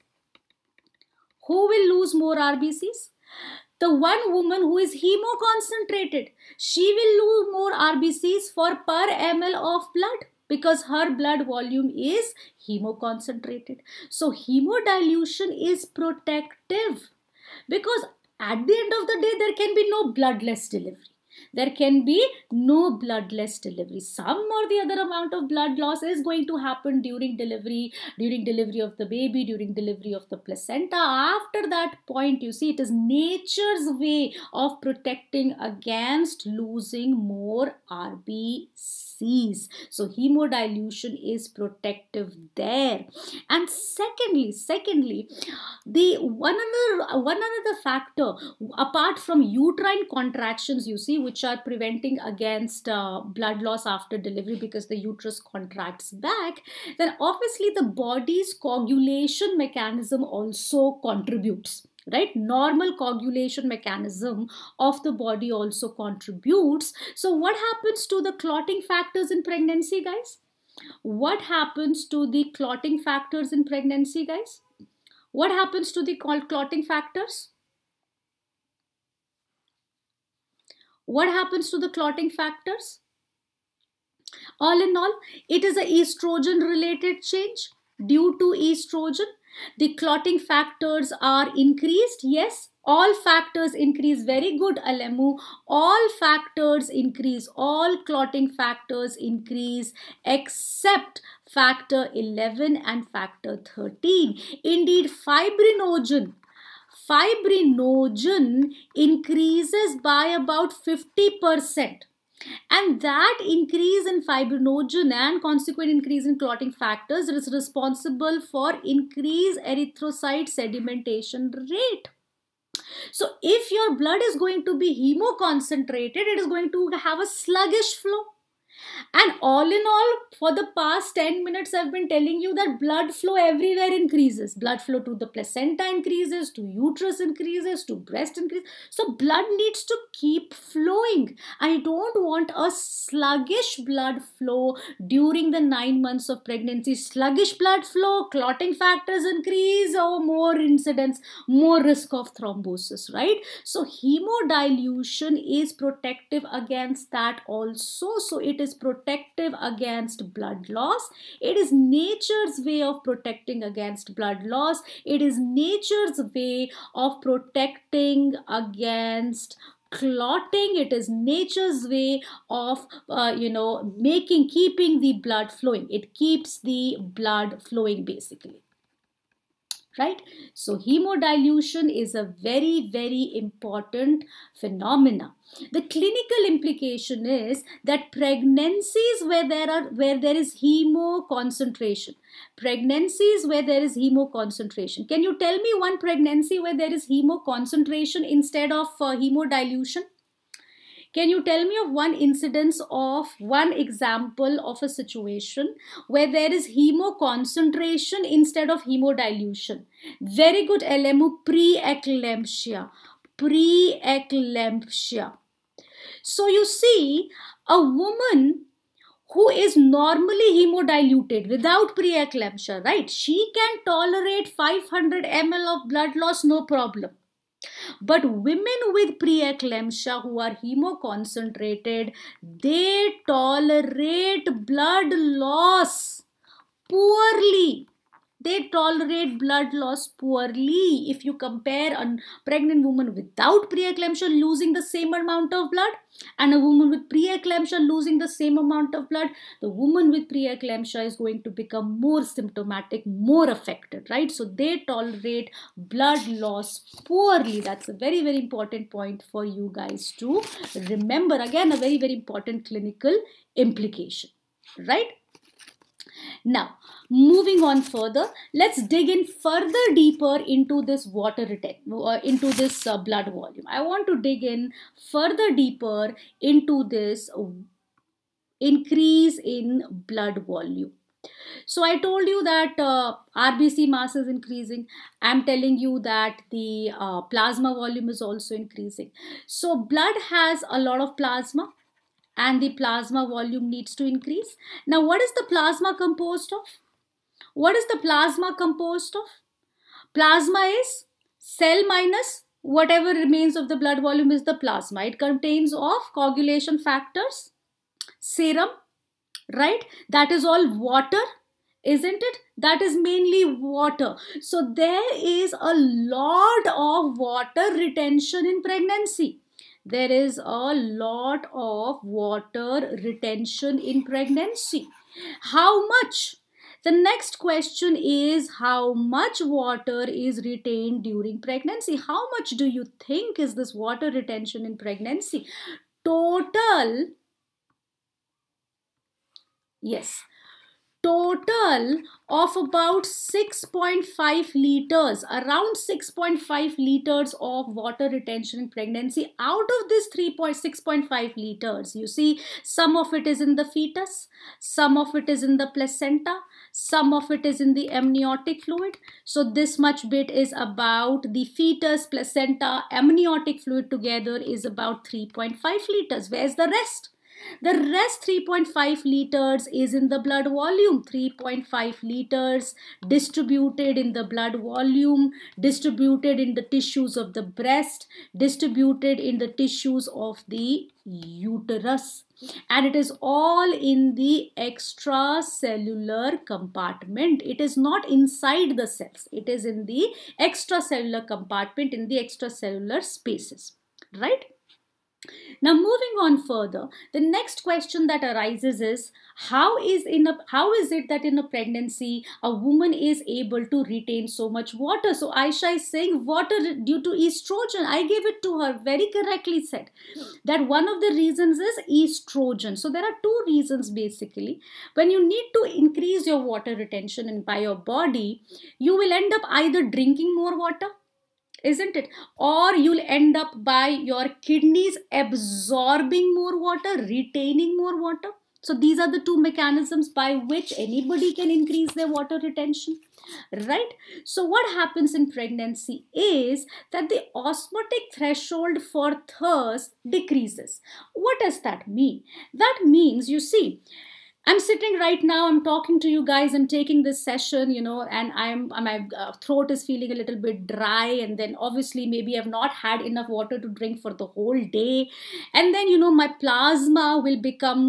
Who will lose more RBCs? The one woman who is hemoconcentrated, she will lose more RBCs for per ml of blood because her blood volume is hemoconcentrated. So hemodilution is protective because at the end of the day, there can be no bloodless delivery there can be no bloodless delivery. Some or the other amount of blood loss is going to happen during delivery, during delivery of the baby, during delivery of the placenta. After that point, you see, it is nature's way of protecting against losing more RBCs. So hemodilution is protective there. And secondly, secondly, the one another one another factor apart from uterine contractions, you see, which are preventing against uh, blood loss after delivery because the uterus contracts back, then obviously the body's coagulation mechanism also contributes right normal coagulation mechanism of the body also contributes so what happens to the clotting factors in pregnancy guys what happens to the clotting factors in pregnancy guys what happens to the clotting factors What happens to the clotting factors? All in all, it is an estrogen related change due to estrogen. The clotting factors are increased, yes. All factors increase, very good Alemu. All factors increase, all clotting factors increase except factor 11 and factor 13. Indeed, fibrinogen fibrinogen increases by about 50%. And that increase in fibrinogen and consequent increase in clotting factors is responsible for increased erythrocyte sedimentation rate. So if your blood is going to be hemoconcentrated, it is going to have a sluggish flow and all in all, for the past 10 minutes, I've been telling you that blood flow everywhere increases. Blood flow to the placenta increases, to uterus increases, to breast increases. So blood needs to keep flowing. I don't want a sluggish blood flow during the nine months of pregnancy. Sluggish blood flow, clotting factors increase or more incidence, more risk of thrombosis, right? So hemodilution is protective against that also. So it is is protective against blood loss. It is nature's way of protecting against blood loss. It is nature's way of protecting against clotting it is nature's way of uh, you know making keeping the blood flowing it keeps the blood flowing basically right so hemodilution is a very very important phenomena the clinical implication is that pregnancies where there are where there is hemoconcentration, pregnancies where there is hemoconcentration. can you tell me one pregnancy where there is hemoconcentration instead of uh, hemodilution can you tell me of one incidence of one example of a situation where there is hemoconcentration instead of hemodilution? Very good, LMU, pre-eclampsia. Pre-eclampsia. So you see, a woman who is normally hemodiluted without preeclampsia, right? She can tolerate 500 ml of blood loss, no problem. But women with preeclampsia who are hemoconcentrated, they tolerate blood loss poorly they tolerate blood loss poorly. If you compare a pregnant woman without preeclampsia losing the same amount of blood and a woman with preeclampsia losing the same amount of blood, the woman with preeclampsia is going to become more symptomatic, more affected, right? So they tolerate blood loss poorly. That's a very, very important point for you guys to remember. Again, a very, very important clinical implication, right? Now, moving on further let's dig in further deeper into this water retention uh, into this uh, blood volume i want to dig in further deeper into this increase in blood volume so i told you that uh, rbc mass is increasing i'm telling you that the uh, plasma volume is also increasing so blood has a lot of plasma and the plasma volume needs to increase now what is the plasma composed of what is the plasma composed of? Plasma is cell minus whatever remains of the blood volume is the plasma. It contains of coagulation factors, serum, right? That is all water, isn't it? That is mainly water. So there is a lot of water retention in pregnancy. There is a lot of water retention in pregnancy. How much? The next question is how much water is retained during pregnancy? How much do you think is this water retention in pregnancy? Total, yes, total of about 6.5 liters, around 6.5 liters of water retention in pregnancy. Out of this 3.6.5 liters, you see, some of it is in the fetus, some of it is in the placenta, some of it is in the amniotic fluid. So this much bit is about the fetus, placenta, amniotic fluid together is about 3.5 liters. Where's the rest? The rest 3.5 liters is in the blood volume. 3.5 liters distributed in the blood volume, distributed in the tissues of the breast, distributed in the tissues of the uterus and it is all in the extracellular compartment it is not inside the cells it is in the extracellular compartment in the extracellular spaces right now moving on further, the next question that arises is how is in a how is it that in a pregnancy a woman is able to retain so much water? So Aisha is saying water due to estrogen. I gave it to her very correctly said that one of the reasons is estrogen. So there are two reasons basically. When you need to increase your water retention by your body, you will end up either drinking more water isn't it or you'll end up by your kidneys absorbing more water retaining more water so these are the two mechanisms by which anybody can increase their water retention right so what happens in pregnancy is that the osmotic threshold for thirst decreases what does that mean that means you see I'm sitting right now, I'm talking to you guys, I'm taking this session, you know, and I'm my uh, throat is feeling a little bit dry, and then obviously maybe I've not had enough water to drink for the whole day, and then you know my plasma will become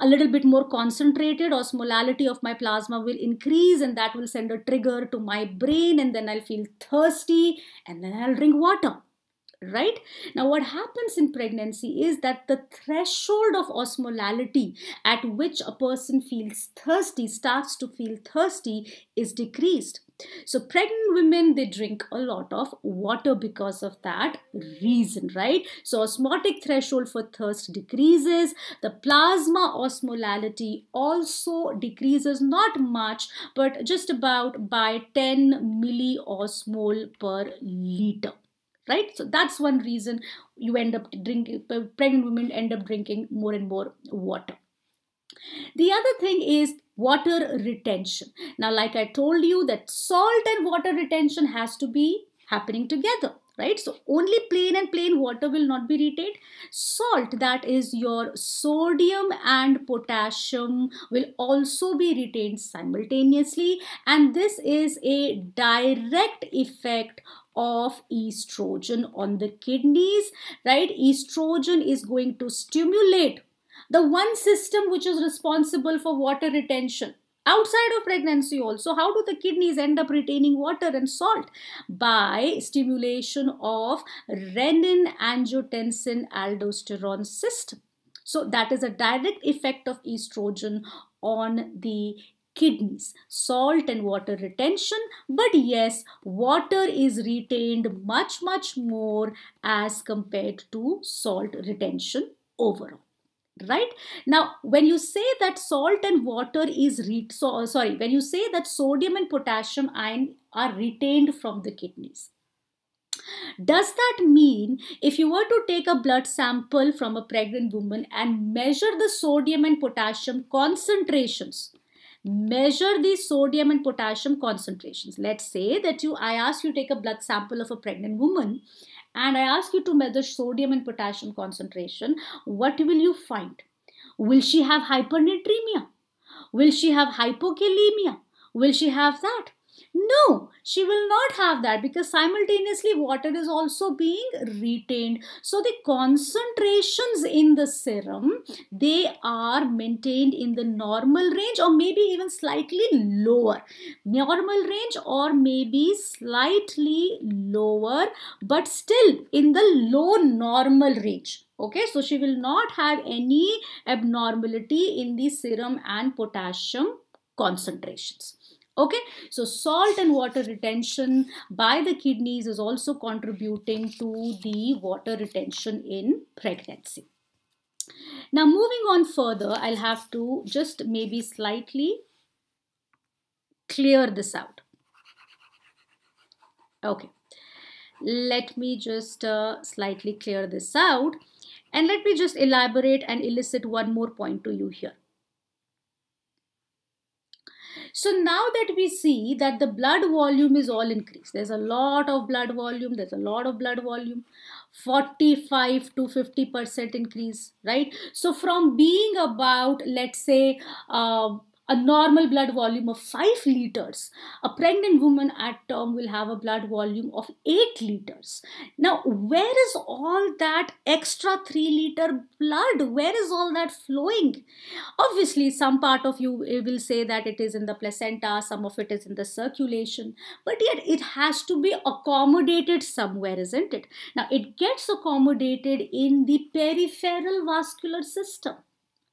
a little bit more concentrated osmolality of my plasma will increase and that will send a trigger to my brain and then i'll feel thirsty and then i'll drink water right? Now, what happens in pregnancy is that the threshold of osmolality at which a person feels thirsty, starts to feel thirsty, is decreased. So pregnant women, they drink a lot of water because of that reason, right? So osmotic threshold for thirst decreases. The plasma osmolality also decreases, not much, but just about by 10 milliosmol per liter right so that's one reason you end up drinking pregnant women end up drinking more and more water the other thing is water retention now like i told you that salt and water retention has to be happening together right so only plain and plain water will not be retained salt that is your sodium and potassium will also be retained simultaneously and this is a direct effect of estrogen on the kidneys, right? Estrogen is going to stimulate the one system which is responsible for water retention. Outside of pregnancy also, how do the kidneys end up retaining water and salt? By stimulation of renin-angiotensin-aldosterone system. So that is a direct effect of estrogen on the kidneys, salt and water retention. But yes, water is retained much, much more as compared to salt retention overall right now when you say that salt and water is re- so, sorry when you say that sodium and potassium ion are retained from the kidneys does that mean if you were to take a blood sample from a pregnant woman and measure the sodium and potassium concentrations measure the sodium and potassium concentrations. Let's say that you, I ask you take a blood sample of a pregnant woman and I ask you to measure sodium and potassium concentration. What will you find? Will she have hypernatremia? Will she have hypokalemia? Will she have that? No, she will not have that because simultaneously water is also being retained. So the concentrations in the serum, they are maintained in the normal range or maybe even slightly lower. Normal range or maybe slightly lower but still in the low normal range okay so she will not have any abnormality in the serum and potassium concentrations okay so salt and water retention by the kidneys is also contributing to the water retention in pregnancy now moving on further i'll have to just maybe slightly clear this out okay let me just uh, slightly clear this out and let me just elaborate and elicit one more point to you here so now that we see that the blood volume is all increased, there's a lot of blood volume, there's a lot of blood volume, 45 to 50% increase, right? So from being about, let's say, uh, a normal blood volume of 5 liters. A pregnant woman at term will have a blood volume of 8 liters. Now, where is all that extra 3 liter blood? Where is all that flowing? Obviously, some part of you eh, will say that it is in the placenta, some of it is in the circulation, but yet it has to be accommodated somewhere, isn't it? Now, it gets accommodated in the peripheral vascular system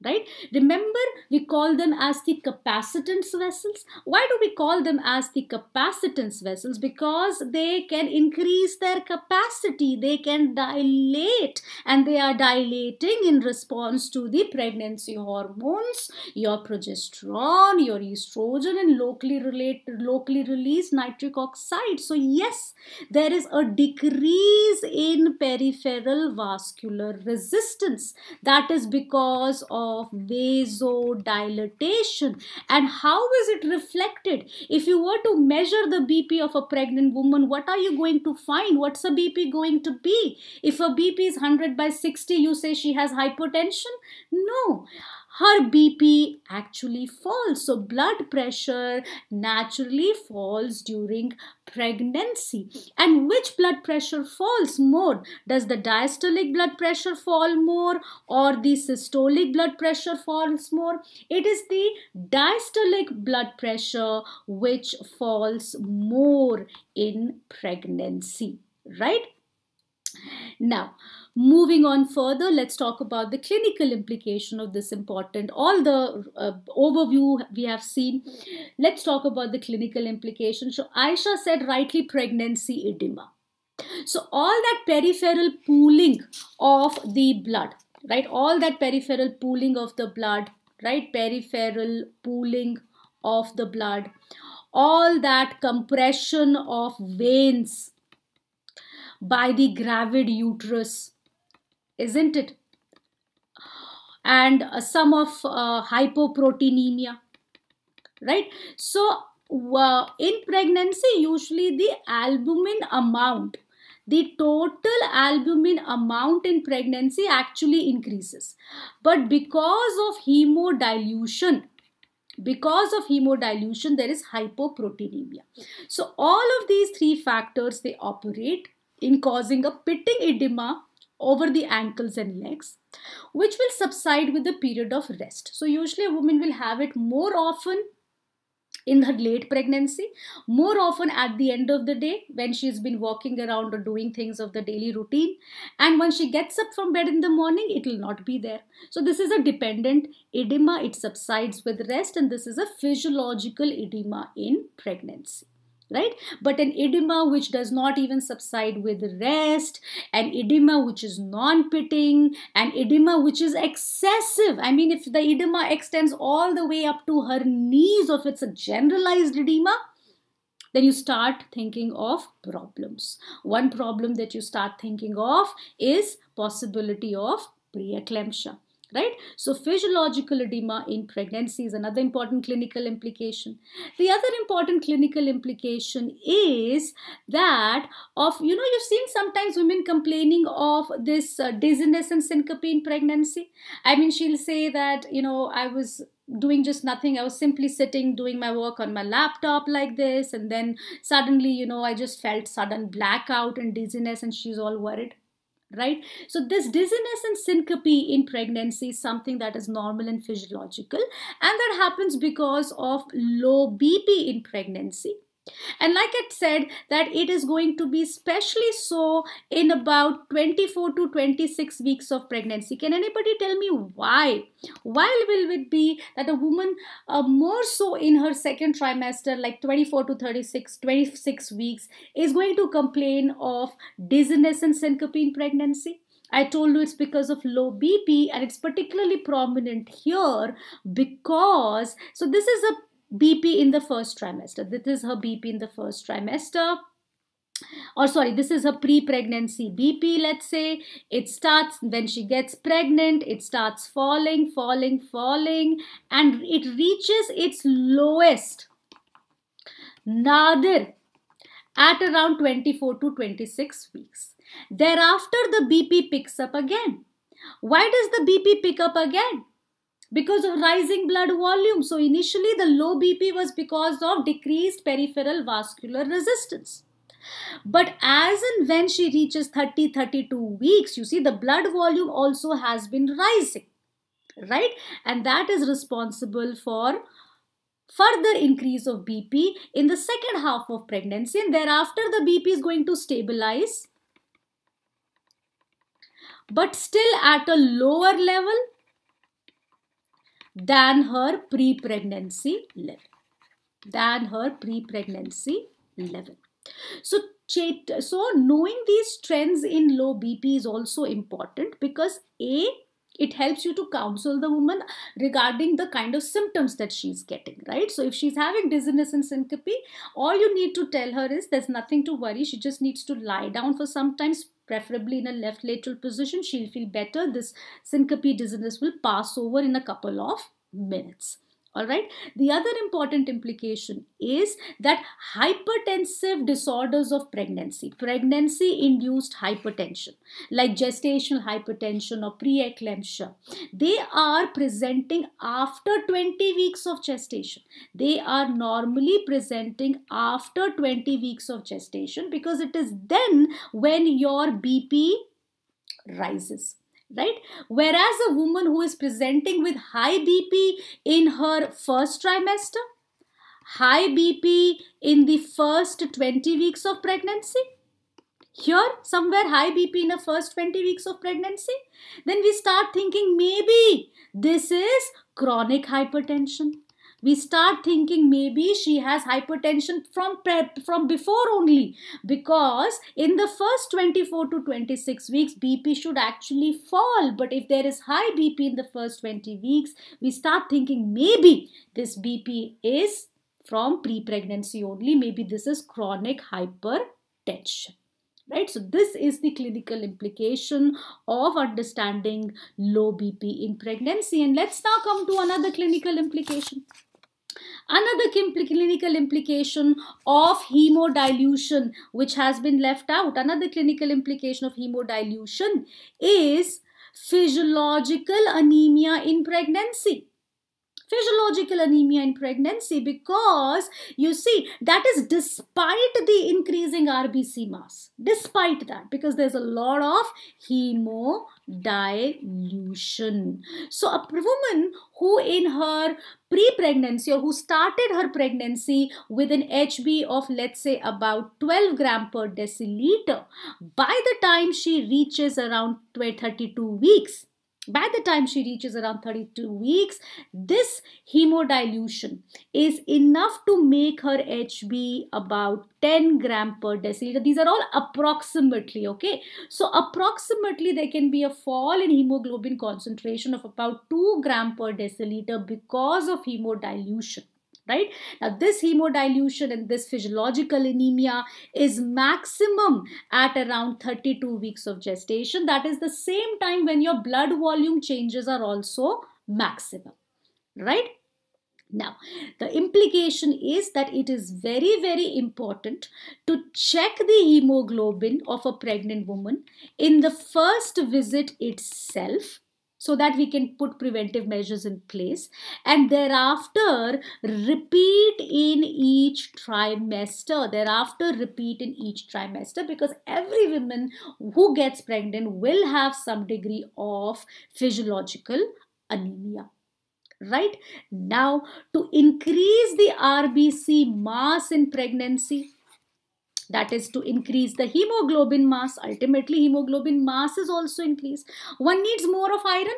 right? Remember, we call them as the capacitance vessels. Why do we call them as the capacitance vessels? Because they can increase their capacity, they can dilate, and they are dilating in response to the pregnancy hormones, your progesterone, your estrogen, and locally, relate, locally released nitric oxide. So, yes, there is a decrease in peripheral vascular resistance. That is because of of vasodilatation. And how is it reflected? If you were to measure the BP of a pregnant woman, what are you going to find? What's the BP going to be? If her BP is 100 by 60, you say she has hypertension? No her BP actually falls. So blood pressure naturally falls during pregnancy. And which blood pressure falls more? Does the diastolic blood pressure fall more or the systolic blood pressure falls more? It is the diastolic blood pressure which falls more in pregnancy, right? Now, Moving on further, let's talk about the clinical implication of this important, all the uh, overview we have seen. Let's talk about the clinical implication. So Aisha said rightly pregnancy edema. So all that peripheral pooling of the blood, right? All that peripheral pooling of the blood, right? Peripheral pooling of the blood, all that compression of veins by the gravid uterus, isn't it? And uh, some of uh, hypoproteinemia, right? So uh, in pregnancy, usually the albumin amount, the total albumin amount in pregnancy actually increases. But because of hemodilution, because of hemodilution there is hypoproteinemia so all of these three factors they operate in causing a pitting edema over the ankles and legs which will subside with the period of rest. So usually a woman will have it more often in her late pregnancy, more often at the end of the day when she's been walking around or doing things of the daily routine. And when she gets up from bed in the morning, it will not be there. So this is a dependent edema. It subsides with rest and this is a physiological edema in pregnancy right but an edema which does not even subside with rest an edema which is non-pitting an edema which is excessive i mean if the edema extends all the way up to her knees or if it's a generalized edema then you start thinking of problems one problem that you start thinking of is possibility of preeclampsia right? So physiological edema in pregnancy is another important clinical implication. The other important clinical implication is that of, you know, you've seen sometimes women complaining of this uh, dizziness and syncope in pregnancy. I mean, she'll say that, you know, I was doing just nothing i was simply sitting doing my work on my laptop like this and then suddenly you know i just felt sudden blackout and dizziness and she's all worried right? So this dizziness and syncope in pregnancy is something that is normal and physiological and that happens because of low BP in pregnancy and like I said, that it is going to be especially so in about 24 to 26 weeks of pregnancy. Can anybody tell me why? Why will it be that a woman uh, more so in her second trimester, like 24 to 36, 26 weeks, is going to complain of dizziness and syncope in pregnancy? I told you it's because of low BP and it's particularly prominent here because, so this is a BP in the first trimester. This is her BP in the first trimester or sorry this is her pre-pregnancy bp let's say it starts when she gets pregnant it starts falling falling falling and it reaches its lowest nadir at around 24 to 26 weeks thereafter the bp picks up again why does the bp pick up again because of rising blood volume. So initially the low BP was because of decreased peripheral vascular resistance. But as and when she reaches 30, 32 weeks, you see the blood volume also has been rising, right? And that is responsible for further increase of BP in the second half of pregnancy and thereafter the BP is going to stabilize but still at a lower level than her pre-pregnancy level. Than her pre-pregnancy level. So, so knowing these trends in low BP is also important because A, it helps you to counsel the woman regarding the kind of symptoms that she's getting right so if she's having dizziness and syncope all you need to tell her is there's nothing to worry she just needs to lie down for some time preferably in a left lateral position. She'll feel better. This syncope dizziness will pass over in a couple of minutes all right the other important implication is that hypertensive disorders of pregnancy pregnancy induced hypertension like gestational hypertension or preeclampsia they are presenting after 20 weeks of gestation they are normally presenting after 20 weeks of gestation because it is then when your bp rises right whereas a woman who is presenting with high bp in her first trimester high bp in the first 20 weeks of pregnancy here somewhere high bp in the first 20 weeks of pregnancy then we start thinking maybe this is chronic hypertension we start thinking maybe she has hypertension from from before only because in the first 24 to 26 weeks bp should actually fall but if there is high bp in the first 20 weeks we start thinking maybe this bp is from pre-pregnancy only maybe this is chronic hypertension right so this is the clinical implication of understanding low bp in pregnancy and let's now come to another clinical implication Another clinical implication of hemodilution, which has been left out, another clinical implication of hemodilution is physiological anemia in pregnancy physiological anemia in pregnancy because you see that is despite the increasing RBC mass, despite that, because there's a lot of hemodilution. So a woman who in her pre-pregnancy or who started her pregnancy with an HB of let's say about 12 gram per deciliter, by the time she reaches around 32 weeks, by the time she reaches around 32 weeks, this hemodilution is enough to make her HB about 10 gram per deciliter. These are all approximately, okay? So approximately there can be a fall in hemoglobin concentration of about 2 gram per deciliter because of hemodilution right? Now, this hemodilution and this physiological anemia is maximum at around 32 weeks of gestation. That is the same time when your blood volume changes are also maximum, right? Now, the implication is that it is very, very important to check the hemoglobin of a pregnant woman in the first visit itself so that we can put preventive measures in place and thereafter repeat in each trimester thereafter repeat in each trimester because every woman who gets pregnant will have some degree of physiological anemia right now to increase the rbc mass in pregnancy that is to increase the hemoglobin mass ultimately hemoglobin mass is also increased one needs more of iron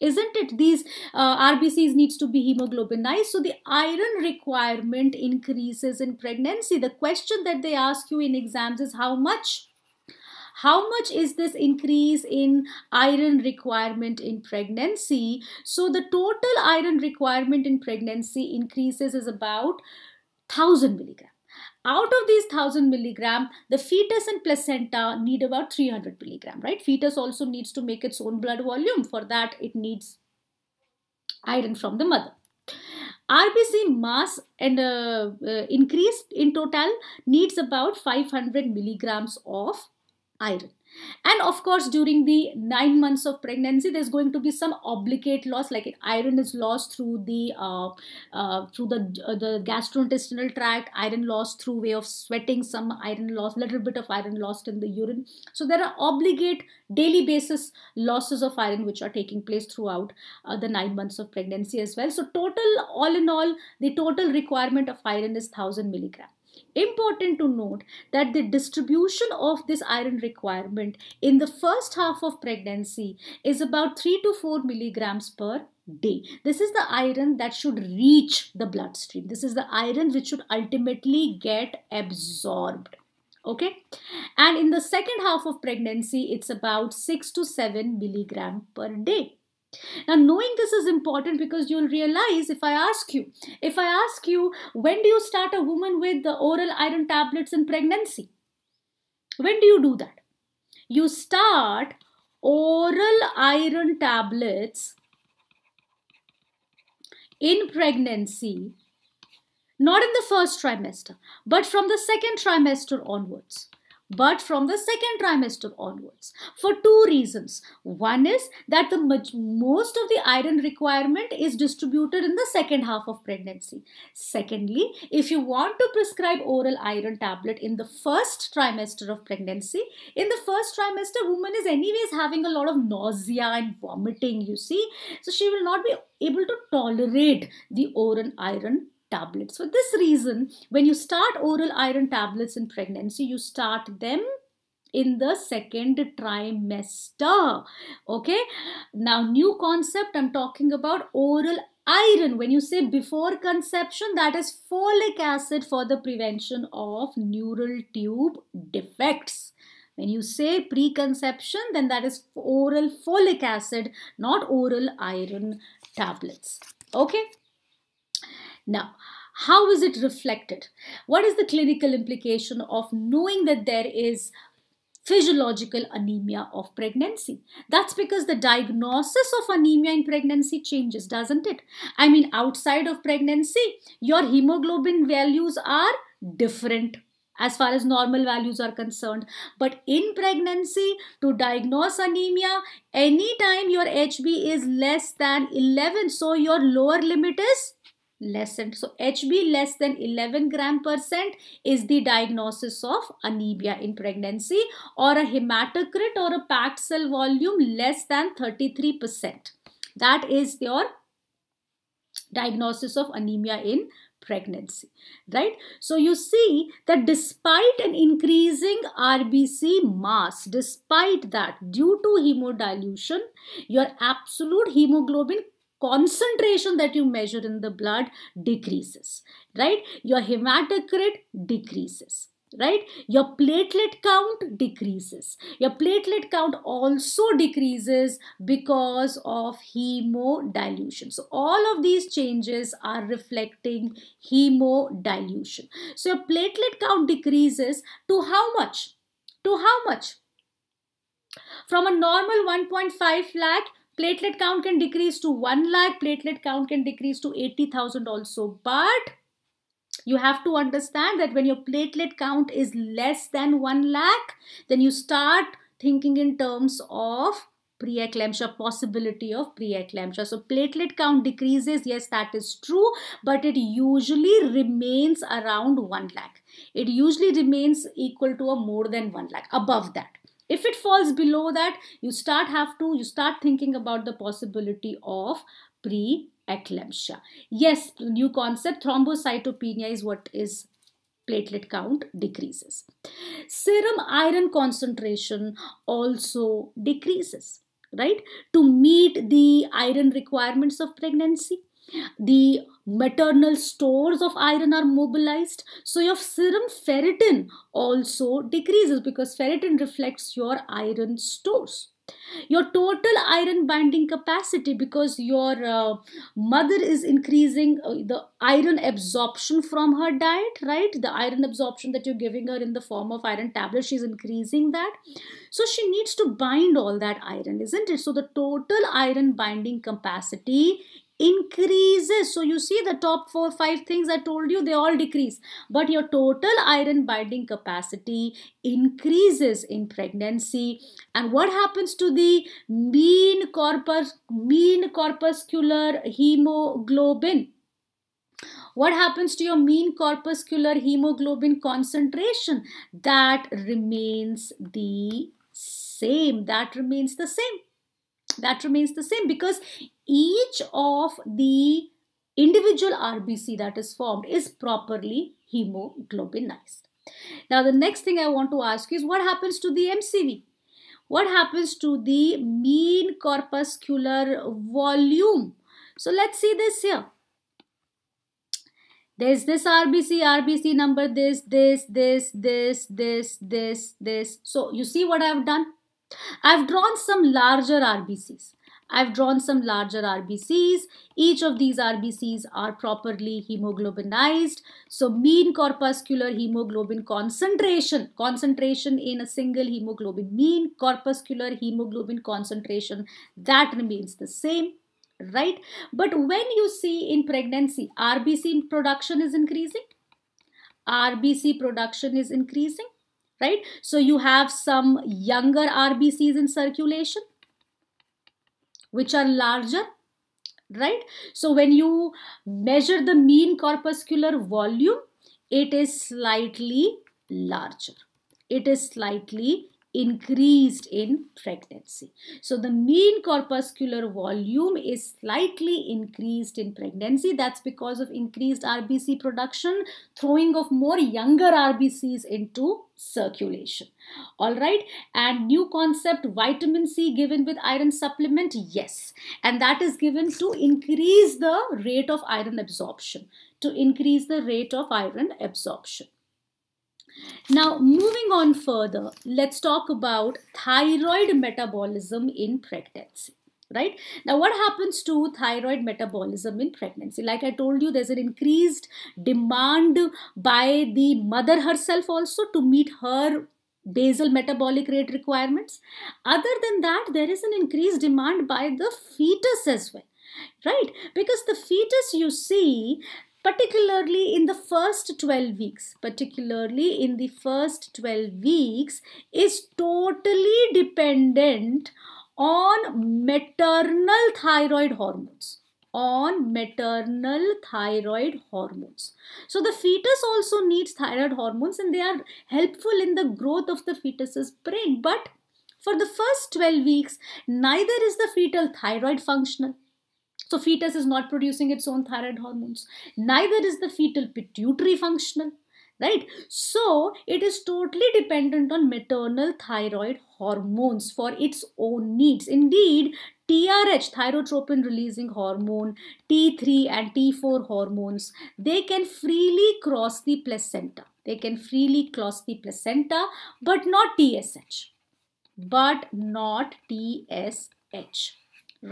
isn't it these uh, rbcs needs to be hemoglobinized so the iron requirement increases in pregnancy the question that they ask you in exams is how much how much is this increase in iron requirement in pregnancy so the total iron requirement in pregnancy increases is about 1000 milligrams out of these 1000 milligram the fetus and placenta need about 300 milligram right fetus also needs to make its own blood volume for that it needs iron from the mother RBC mass and uh, uh, increase in total needs about 500 milligrams of iron. And of course, during the nine months of pregnancy, there's going to be some obligate loss, like iron is lost through the uh, uh, through the uh, the gastrointestinal tract, iron loss through way of sweating, some iron loss, little bit of iron lost in the urine. So there are obligate daily basis losses of iron which are taking place throughout uh, the nine months of pregnancy as well. So total, all in all, the total requirement of iron is thousand milligrams important to note that the distribution of this iron requirement in the first half of pregnancy is about 3 to 4 milligrams per day. This is the iron that should reach the bloodstream. This is the iron which should ultimately get absorbed. Okay, and in the second half of pregnancy, it's about 6 to 7 milligram per day. Now, knowing this is important because you'll realize if I ask you, if I ask you, when do you start a woman with the oral iron tablets in pregnancy? When do you do that? You start oral iron tablets in pregnancy, not in the first trimester, but from the second trimester onwards but from the second trimester onwards for two reasons. One is that the much, most of the iron requirement is distributed in the second half of pregnancy. Secondly, if you want to prescribe oral iron tablet in the first trimester of pregnancy, in the first trimester woman is anyways having a lot of nausea and vomiting you see so she will not be able to tolerate the oral iron tablets. For this reason, when you start oral iron tablets in pregnancy, you start them in the second trimester. Okay, now new concept I'm talking about oral iron. When you say before conception, that is folic acid for the prevention of neural tube defects. When you say preconception, then that is oral folic acid, not oral iron tablets. Okay. Now, how is it reflected? What is the clinical implication of knowing that there is physiological anemia of pregnancy. That's because the diagnosis of anemia in pregnancy changes, doesn't it? I mean, outside of pregnancy, your hemoglobin values are different as far as normal values are concerned. But in pregnancy, to diagnose anemia, anytime your HB is less than 11, so your lower limit is less than so hb less than 11 gram percent is the diagnosis of anemia in pregnancy or a hematocrit or a packed cell volume less than 33 percent that is your diagnosis of anemia in pregnancy right so you see that despite an increasing rbc mass despite that due to hemodilution your absolute hemoglobin concentration that you measure in the blood decreases, right? Your hematocrit decreases right your platelet count decreases your platelet count also decreases because of hemodilution so all of these changes are reflecting hemodilution so your platelet count decreases to how much to how much from a normal 1.5 lakh Platelet count can decrease to 1 lakh, platelet count can decrease to 80,000 also. But you have to understand that when your platelet count is less than 1 lakh, then you start thinking in terms of preeclampsia, possibility of preeclampsia. So platelet count decreases, yes, that is true, but it usually remains around 1 lakh. It usually remains equal to a more than 1 lakh, above that if it falls below that you start have to you start thinking about the possibility of pre eclampsia yes new concept thrombocytopenia is what is platelet count decreases serum iron concentration also decreases right to meet the iron requirements of pregnancy the maternal stores of iron are mobilized so your serum ferritin also decreases because ferritin reflects your iron stores your total iron binding capacity because your uh, mother is increasing uh, the iron absorption from her diet right the iron absorption that you're giving her in the form of iron tablets she's increasing that so she needs to bind all that iron isn't it so the total iron binding capacity increases. So you see the top four, five things I told you, they all decrease. But your total iron binding capacity increases in pregnancy. And what happens to the mean corpus, mean corpuscular hemoglobin? what happens to your mean corpuscular hemoglobin concentration that remains the same that remains the same that remains the same because each of the individual RBC that is formed is properly hemoglobinized. Now the next thing I want to ask is what happens to the MCV? What happens to the mean corpuscular volume? So let's see this here. There's this RBC, RBC number, this, this, this, this, this, this, this. So you see what I've done? I've drawn some larger RBCs. I've drawn some larger RBCs. Each of these RBCs are properly hemoglobinized. So mean corpuscular hemoglobin concentration, concentration in a single hemoglobin, mean corpuscular hemoglobin concentration, that remains the same right but when you see in pregnancy rbc production is increasing rbc production is increasing right? So you have some younger RBCs in circulation, which are larger, right? So when you measure the mean corpuscular volume, it is slightly larger. It is slightly increased in pregnancy. So the mean corpuscular volume is slightly increased in pregnancy. That's because of increased RBC production, throwing of more younger RBCs into circulation. All right. And new concept, vitamin C given with iron supplement. Yes. And that is given to increase the rate of iron absorption, to increase the rate of iron absorption. Now, moving on further, let's talk about thyroid metabolism in pregnancy right now what happens to thyroid metabolism in pregnancy like i told you there's an increased demand by the mother herself also to meet her basal metabolic rate requirements other than that there is an increased demand by the fetus as well right because the fetus you see particularly in the first 12 weeks, particularly in the first 12 weeks is totally dependent on maternal thyroid hormones on maternal thyroid hormones. So the fetus also needs thyroid hormones and they are helpful in the growth of the fetus's brain. But for the first 12 weeks, neither is the fetal thyroid functional so fetus is not producing its own thyroid hormones. Neither is the fetal pituitary functional, right? So it is totally dependent on maternal thyroid hormones for its own needs. Indeed, TRH, thyrotropin releasing hormone, T3 and T4 hormones, they can freely cross the placenta. They can freely cross the placenta, but not TSH. But not TSH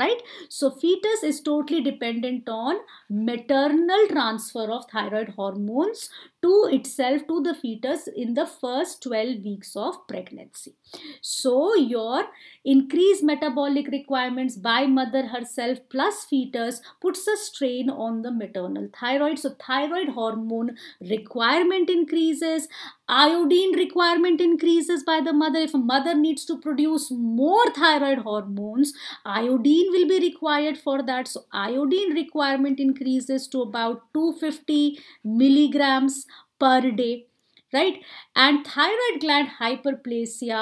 right so fetus is totally dependent on maternal transfer of thyroid hormones to itself to the fetus in the first 12 weeks of pregnancy. So your increased metabolic requirements by mother herself plus fetus puts a strain on the maternal thyroid. So thyroid hormone requirement increases, iodine requirement increases by the mother. If mother needs to produce more thyroid hormones, iodine will be required for that. So iodine requirement increases to about 250 milligrams per day right and thyroid gland hyperplasia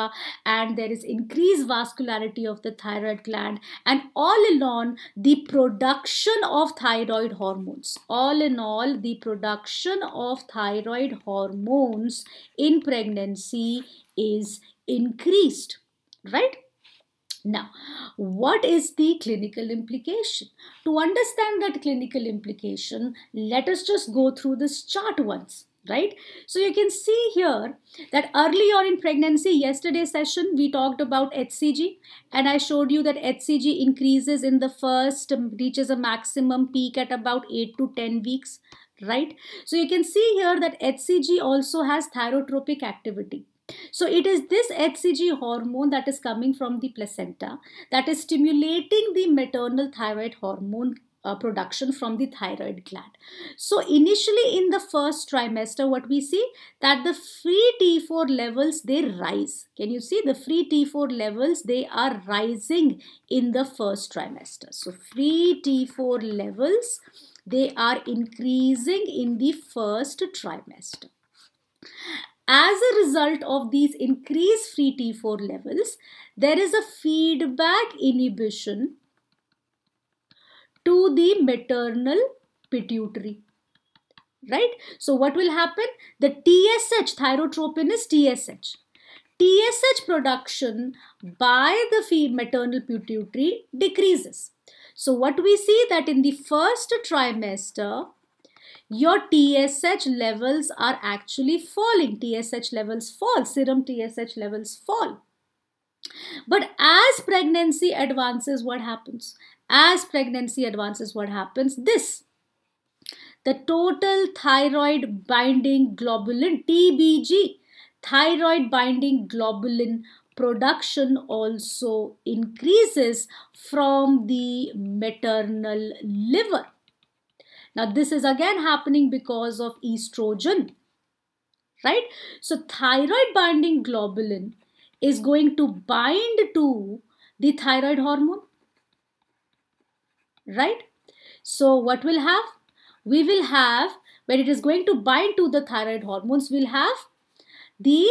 and there is increased vascularity of the thyroid gland and all in all the production of thyroid hormones all in all the production of thyroid hormones in pregnancy is increased right now, what is the clinical implication? To understand that clinical implication, let us just go through this chart once right? So you can see here that early on in pregnancy, yesterday session, we talked about HCG and I showed you that HCG increases in the first, um, reaches a maximum peak at about 8 to 10 weeks, right? So you can see here that HCG also has thyrotropic activity. So it is this HCG hormone that is coming from the placenta that is stimulating the maternal thyroid hormone uh, production from the thyroid gland. So initially in the first trimester what we see that the free T4 levels they rise. Can you see the free T4 levels they are rising in the first trimester. So free T4 levels they are increasing in the first trimester. As a result of these increased free T4 levels, there is a feedback inhibition to the maternal pituitary right so what will happen the tsh thyrotropin is tsh tsh production by the maternal pituitary decreases so what we see that in the first trimester your tsh levels are actually falling tsh levels fall serum tsh levels fall but as pregnancy advances what happens as pregnancy advances, what happens? This. The total thyroid binding globulin, TBG, thyroid binding globulin production also increases from the maternal liver. Now, this is again happening because of estrogen, right? So, thyroid binding globulin is going to bind to the thyroid hormone right? So what will have? We will have, when it is going to bind to the thyroid hormones, we'll have the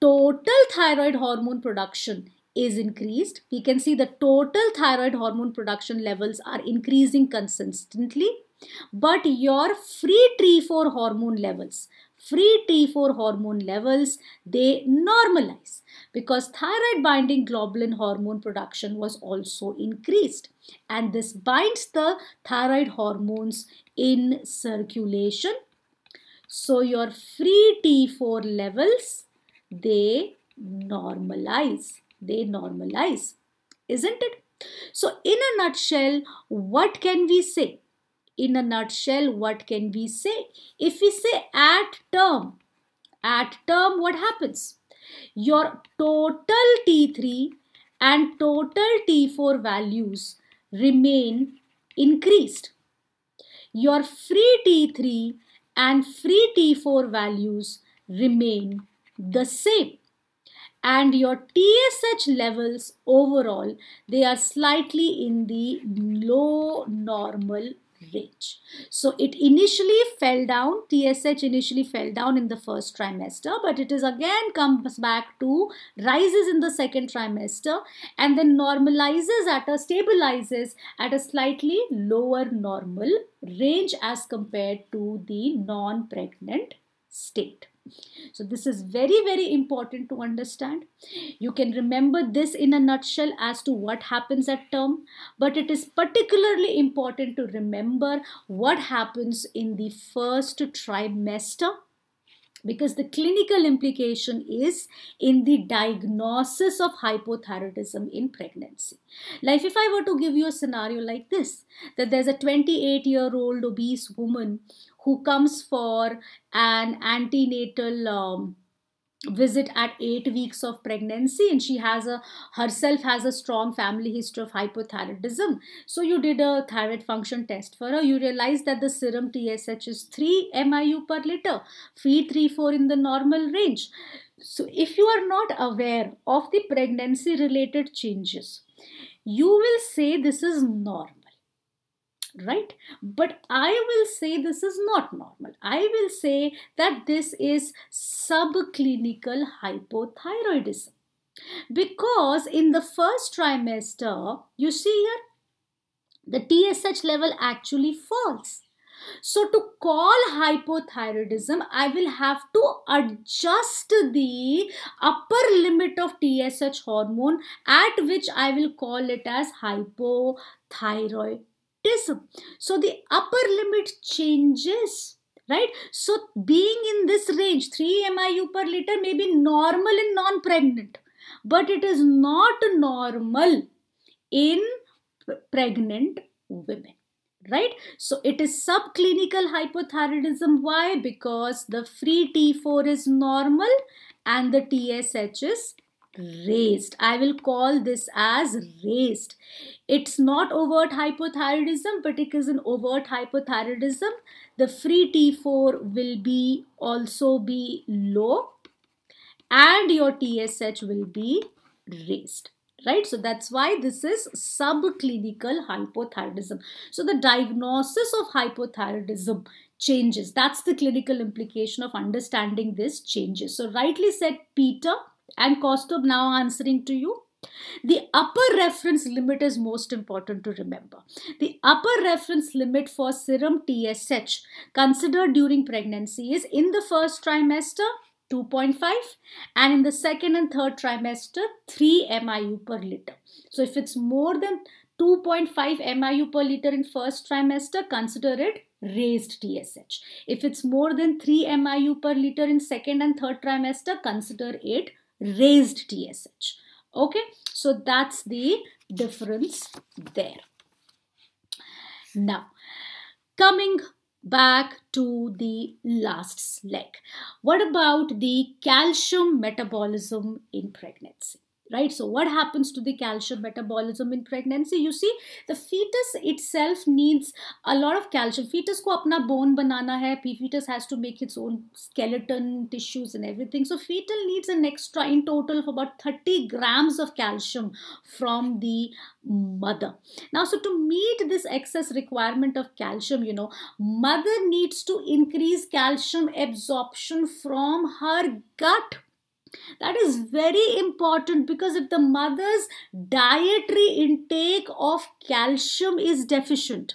total thyroid hormone production is increased. We can see the total thyroid hormone production levels are increasing consistently. But your free T4 hormone levels, free T4 hormone levels, they normalize because thyroid binding globulin hormone production was also increased. And this binds the thyroid hormones in circulation. So your free T4 levels, they normalize. They normalize, isn't it? So in a nutshell, what can we say? in a nutshell, what can we say? If we say at term, at term, what happens? Your total T3 and total T4 values remain increased. Your free T3 and free T4 values remain the same. And your TSH levels overall, they are slightly in the low normal range. So it initially fell down, TSH initially fell down in the first trimester, but it is again comes back to rises in the second trimester and then normalizes at a stabilizes at a slightly lower normal range as compared to the non-pregnant state. So this is very, very important to understand. You can remember this in a nutshell as to what happens at term, but it is particularly important to remember what happens in the first trimester because the clinical implication is in the diagnosis of hypothyroidism in pregnancy. Like if I were to give you a scenario like this, that there's a 28 year old obese woman who comes for an antenatal um, visit at 8 weeks of pregnancy and she has a herself has a strong family history of hypothyroidism so you did a thyroid function test for her you realize that the serum tsh is 3 miu per liter Phe 3 4 in the normal range so if you are not aware of the pregnancy related changes you will say this is normal right? But I will say this is not normal. I will say that this is subclinical hypothyroidism. Because in the first trimester, you see here, the TSH level actually falls. So to call hypothyroidism, I will have to adjust the upper limit of TSH hormone at which I will call it as hypothyroidism so the upper limit changes right so being in this range 3 miu per liter may be normal in non pregnant but it is not normal in pregnant women right so it is subclinical hypothyroidism why because the free t4 is normal and the tsh is raised. I will call this as raised. It's not overt hypothyroidism, but it is an overt hypothyroidism. The free T4 will be also be low and your TSH will be raised right so that's why this is subclinical hypothyroidism so the diagnosis of hypothyroidism changes that's the clinical implication of understanding this changes so rightly said peter and Kostov now answering to you. The upper reference limit is most important to remember. The upper reference limit for serum TSH considered during pregnancy is in the first trimester 2.5 and in the second and third trimester 3 MIU per liter. So if it's more than 2.5 MIU per liter in first trimester, consider it raised TSH. If it's more than 3 MIU per liter in second and third trimester, consider it raised TSH. Okay, so that's the difference there. Now, coming back to the last leg. What about the calcium metabolism in pregnancy? right so what happens to the calcium metabolism in pregnancy you see the fetus itself needs a lot of calcium fetus ko apna bone banana hai fetus has to make its own skeleton tissues and everything so fetal needs an extra in total of about 30 grams of calcium from the mother now so to meet this excess requirement of calcium you know mother needs to increase calcium absorption from her gut that is very important because if the mother's dietary intake of calcium is deficient,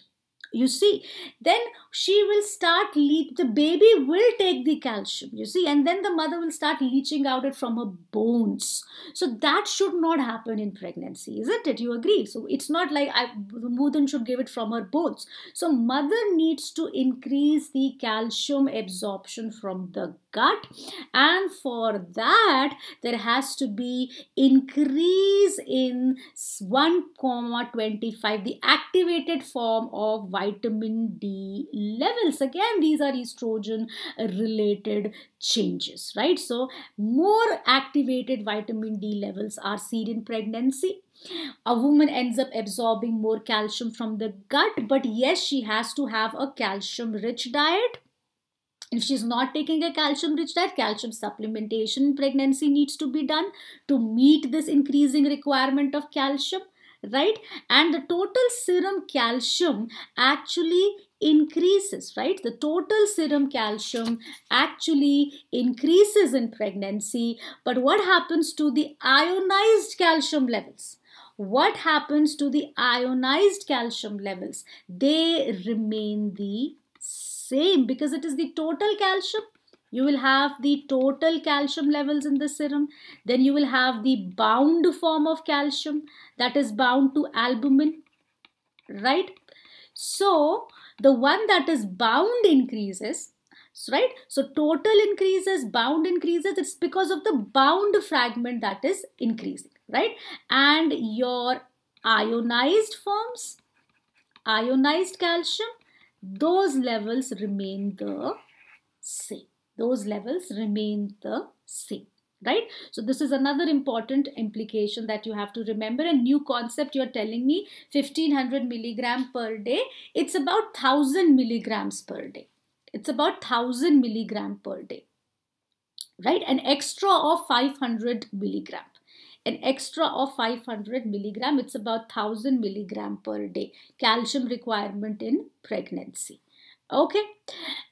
you see, then she will start leech. the baby will take the calcium you see and then the mother will start leaching out it from her bones so that should not happen in pregnancy isn't it you agree so it's not like I, mudan should give it from her bones so mother needs to increase the calcium absorption from the gut and for that there has to be increase in 1 comma 25 the activated form of vitamin d levels again these are estrogen related changes right so more activated vitamin d levels are seen in pregnancy a woman ends up absorbing more calcium from the gut but yes she has to have a calcium rich diet if she's not taking a calcium rich diet calcium supplementation in pregnancy needs to be done to meet this increasing requirement of calcium right and the total serum calcium actually increases, right? The total serum calcium actually increases in pregnancy, but what happens to the ionized calcium levels? What happens to the ionized calcium levels? They remain the same because it is the total calcium you will have the total calcium levels in the serum then you will have the bound form of calcium that is bound to albumin right so the one that is bound increases right so total increases bound increases it's because of the bound fragment that is increasing right and your ionized forms ionized calcium those levels remain the same those levels remain the same right so this is another important implication that you have to remember a new concept you're telling me 1500 milligram per day it's about 1000 milligrams per day it's about 1000 milligram per day right an extra of 500 milligram an extra of 500 milligram it's about 1000 milligram per day calcium requirement in pregnancy okay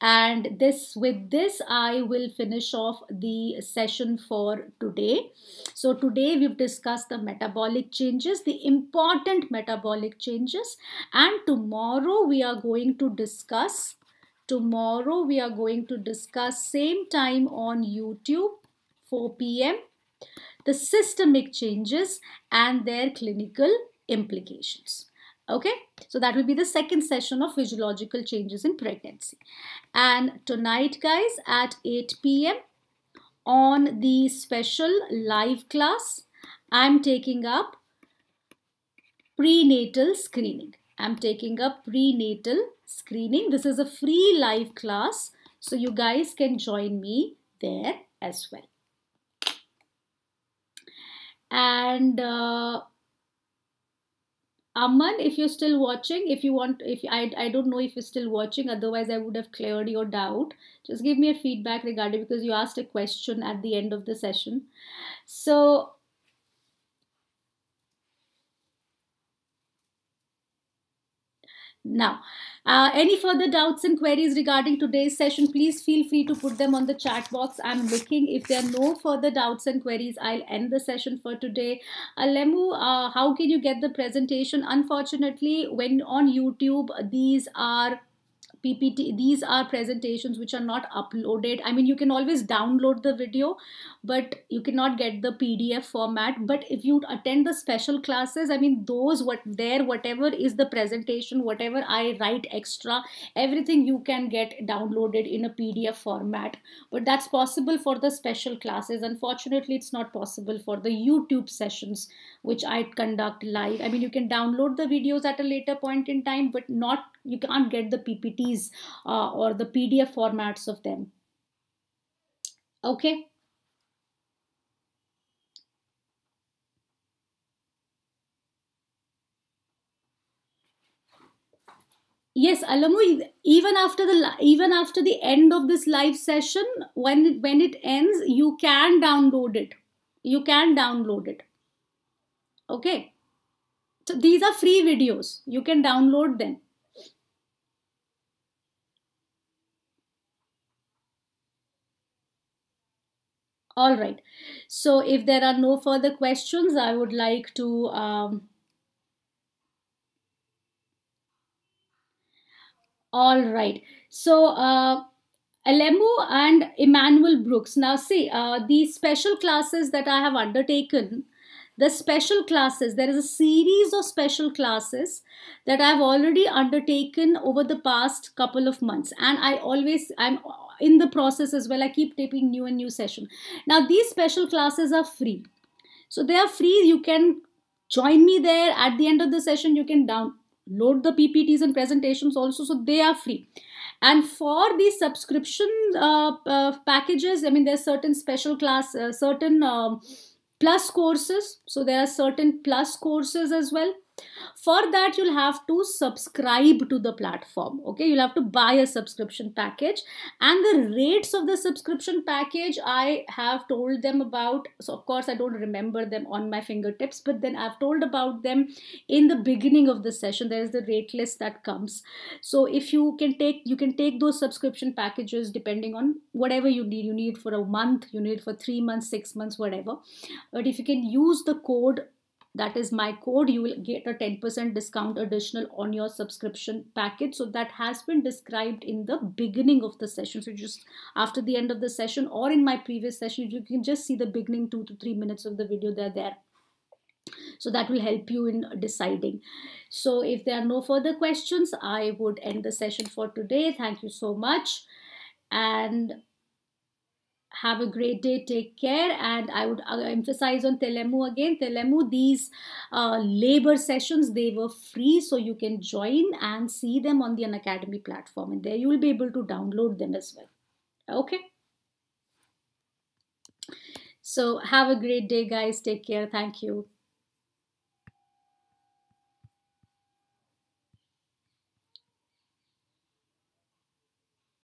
and this with this i will finish off the session for today so today we've discussed the metabolic changes the important metabolic changes and tomorrow we are going to discuss tomorrow we are going to discuss same time on youtube 4 pm the systemic changes and their clinical implications okay so that will be the second session of physiological changes in pregnancy. And tonight guys at 8 p.m. on the special live class, I'm taking up prenatal screening. I'm taking up prenatal screening. This is a free live class. So you guys can join me there as well. And uh, Aman, if you're still watching, if you want, if I, I don't know if you're still watching, otherwise I would have cleared your doubt. Just give me a feedback regarding because you asked a question at the end of the session. So Now, uh, any further doubts and queries regarding today's session, please feel free to put them on the chat box. I'm looking. If there are no further doubts and queries, I'll end the session for today. Uh, Lemu, uh, how can you get the presentation? Unfortunately, when on YouTube, these are PPT, these are presentations which are not uploaded. I mean, you can always download the video, but you cannot get the pdf format but if you attend the special classes i mean those what there whatever is the presentation whatever i write extra everything you can get downloaded in a pdf format but that's possible for the special classes unfortunately it's not possible for the youtube sessions which i conduct live i mean you can download the videos at a later point in time but not you can't get the ppts uh, or the pdf formats of them okay yes Alamu. even after the even after the end of this live session when it, when it ends you can download it you can download it okay so these are free videos you can download them all right so if there are no further questions i would like to um, All right. So, uh, Alemu and Emmanuel Brooks. Now, see, uh, special classes that I have undertaken, the special classes, there is a series of special classes that I've already undertaken over the past couple of months. And I always, I'm in the process as well. I keep taping new and new session. Now, these special classes are free. So, they are free. You can join me there. At the end of the session, you can down load the PPTs and presentations also, so they are free. And for the subscription uh, uh, packages, I mean, there's certain special class, uh, certain um, plus courses. So there are certain plus courses as well for that you'll have to subscribe to the platform okay you'll have to buy a subscription package and the rates of the subscription package i have told them about so of course i don't remember them on my fingertips but then i've told about them in the beginning of the session there is the rate list that comes so if you can take you can take those subscription packages depending on whatever you need you need for a month you need for 3 months 6 months whatever but if you can use the code that is my code you will get a 10% discount additional on your subscription package so that has been described in the beginning of the session so just after the end of the session or in my previous session you can just see the beginning two to three minutes of the video they're there so that will help you in deciding so if there are no further questions i would end the session for today thank you so much and have a great day take care and i would uh, emphasize on telemu again telemu these uh, labor sessions they were free so you can join and see them on the unacademy platform and there you will be able to download them as well okay so have a great day guys take care thank you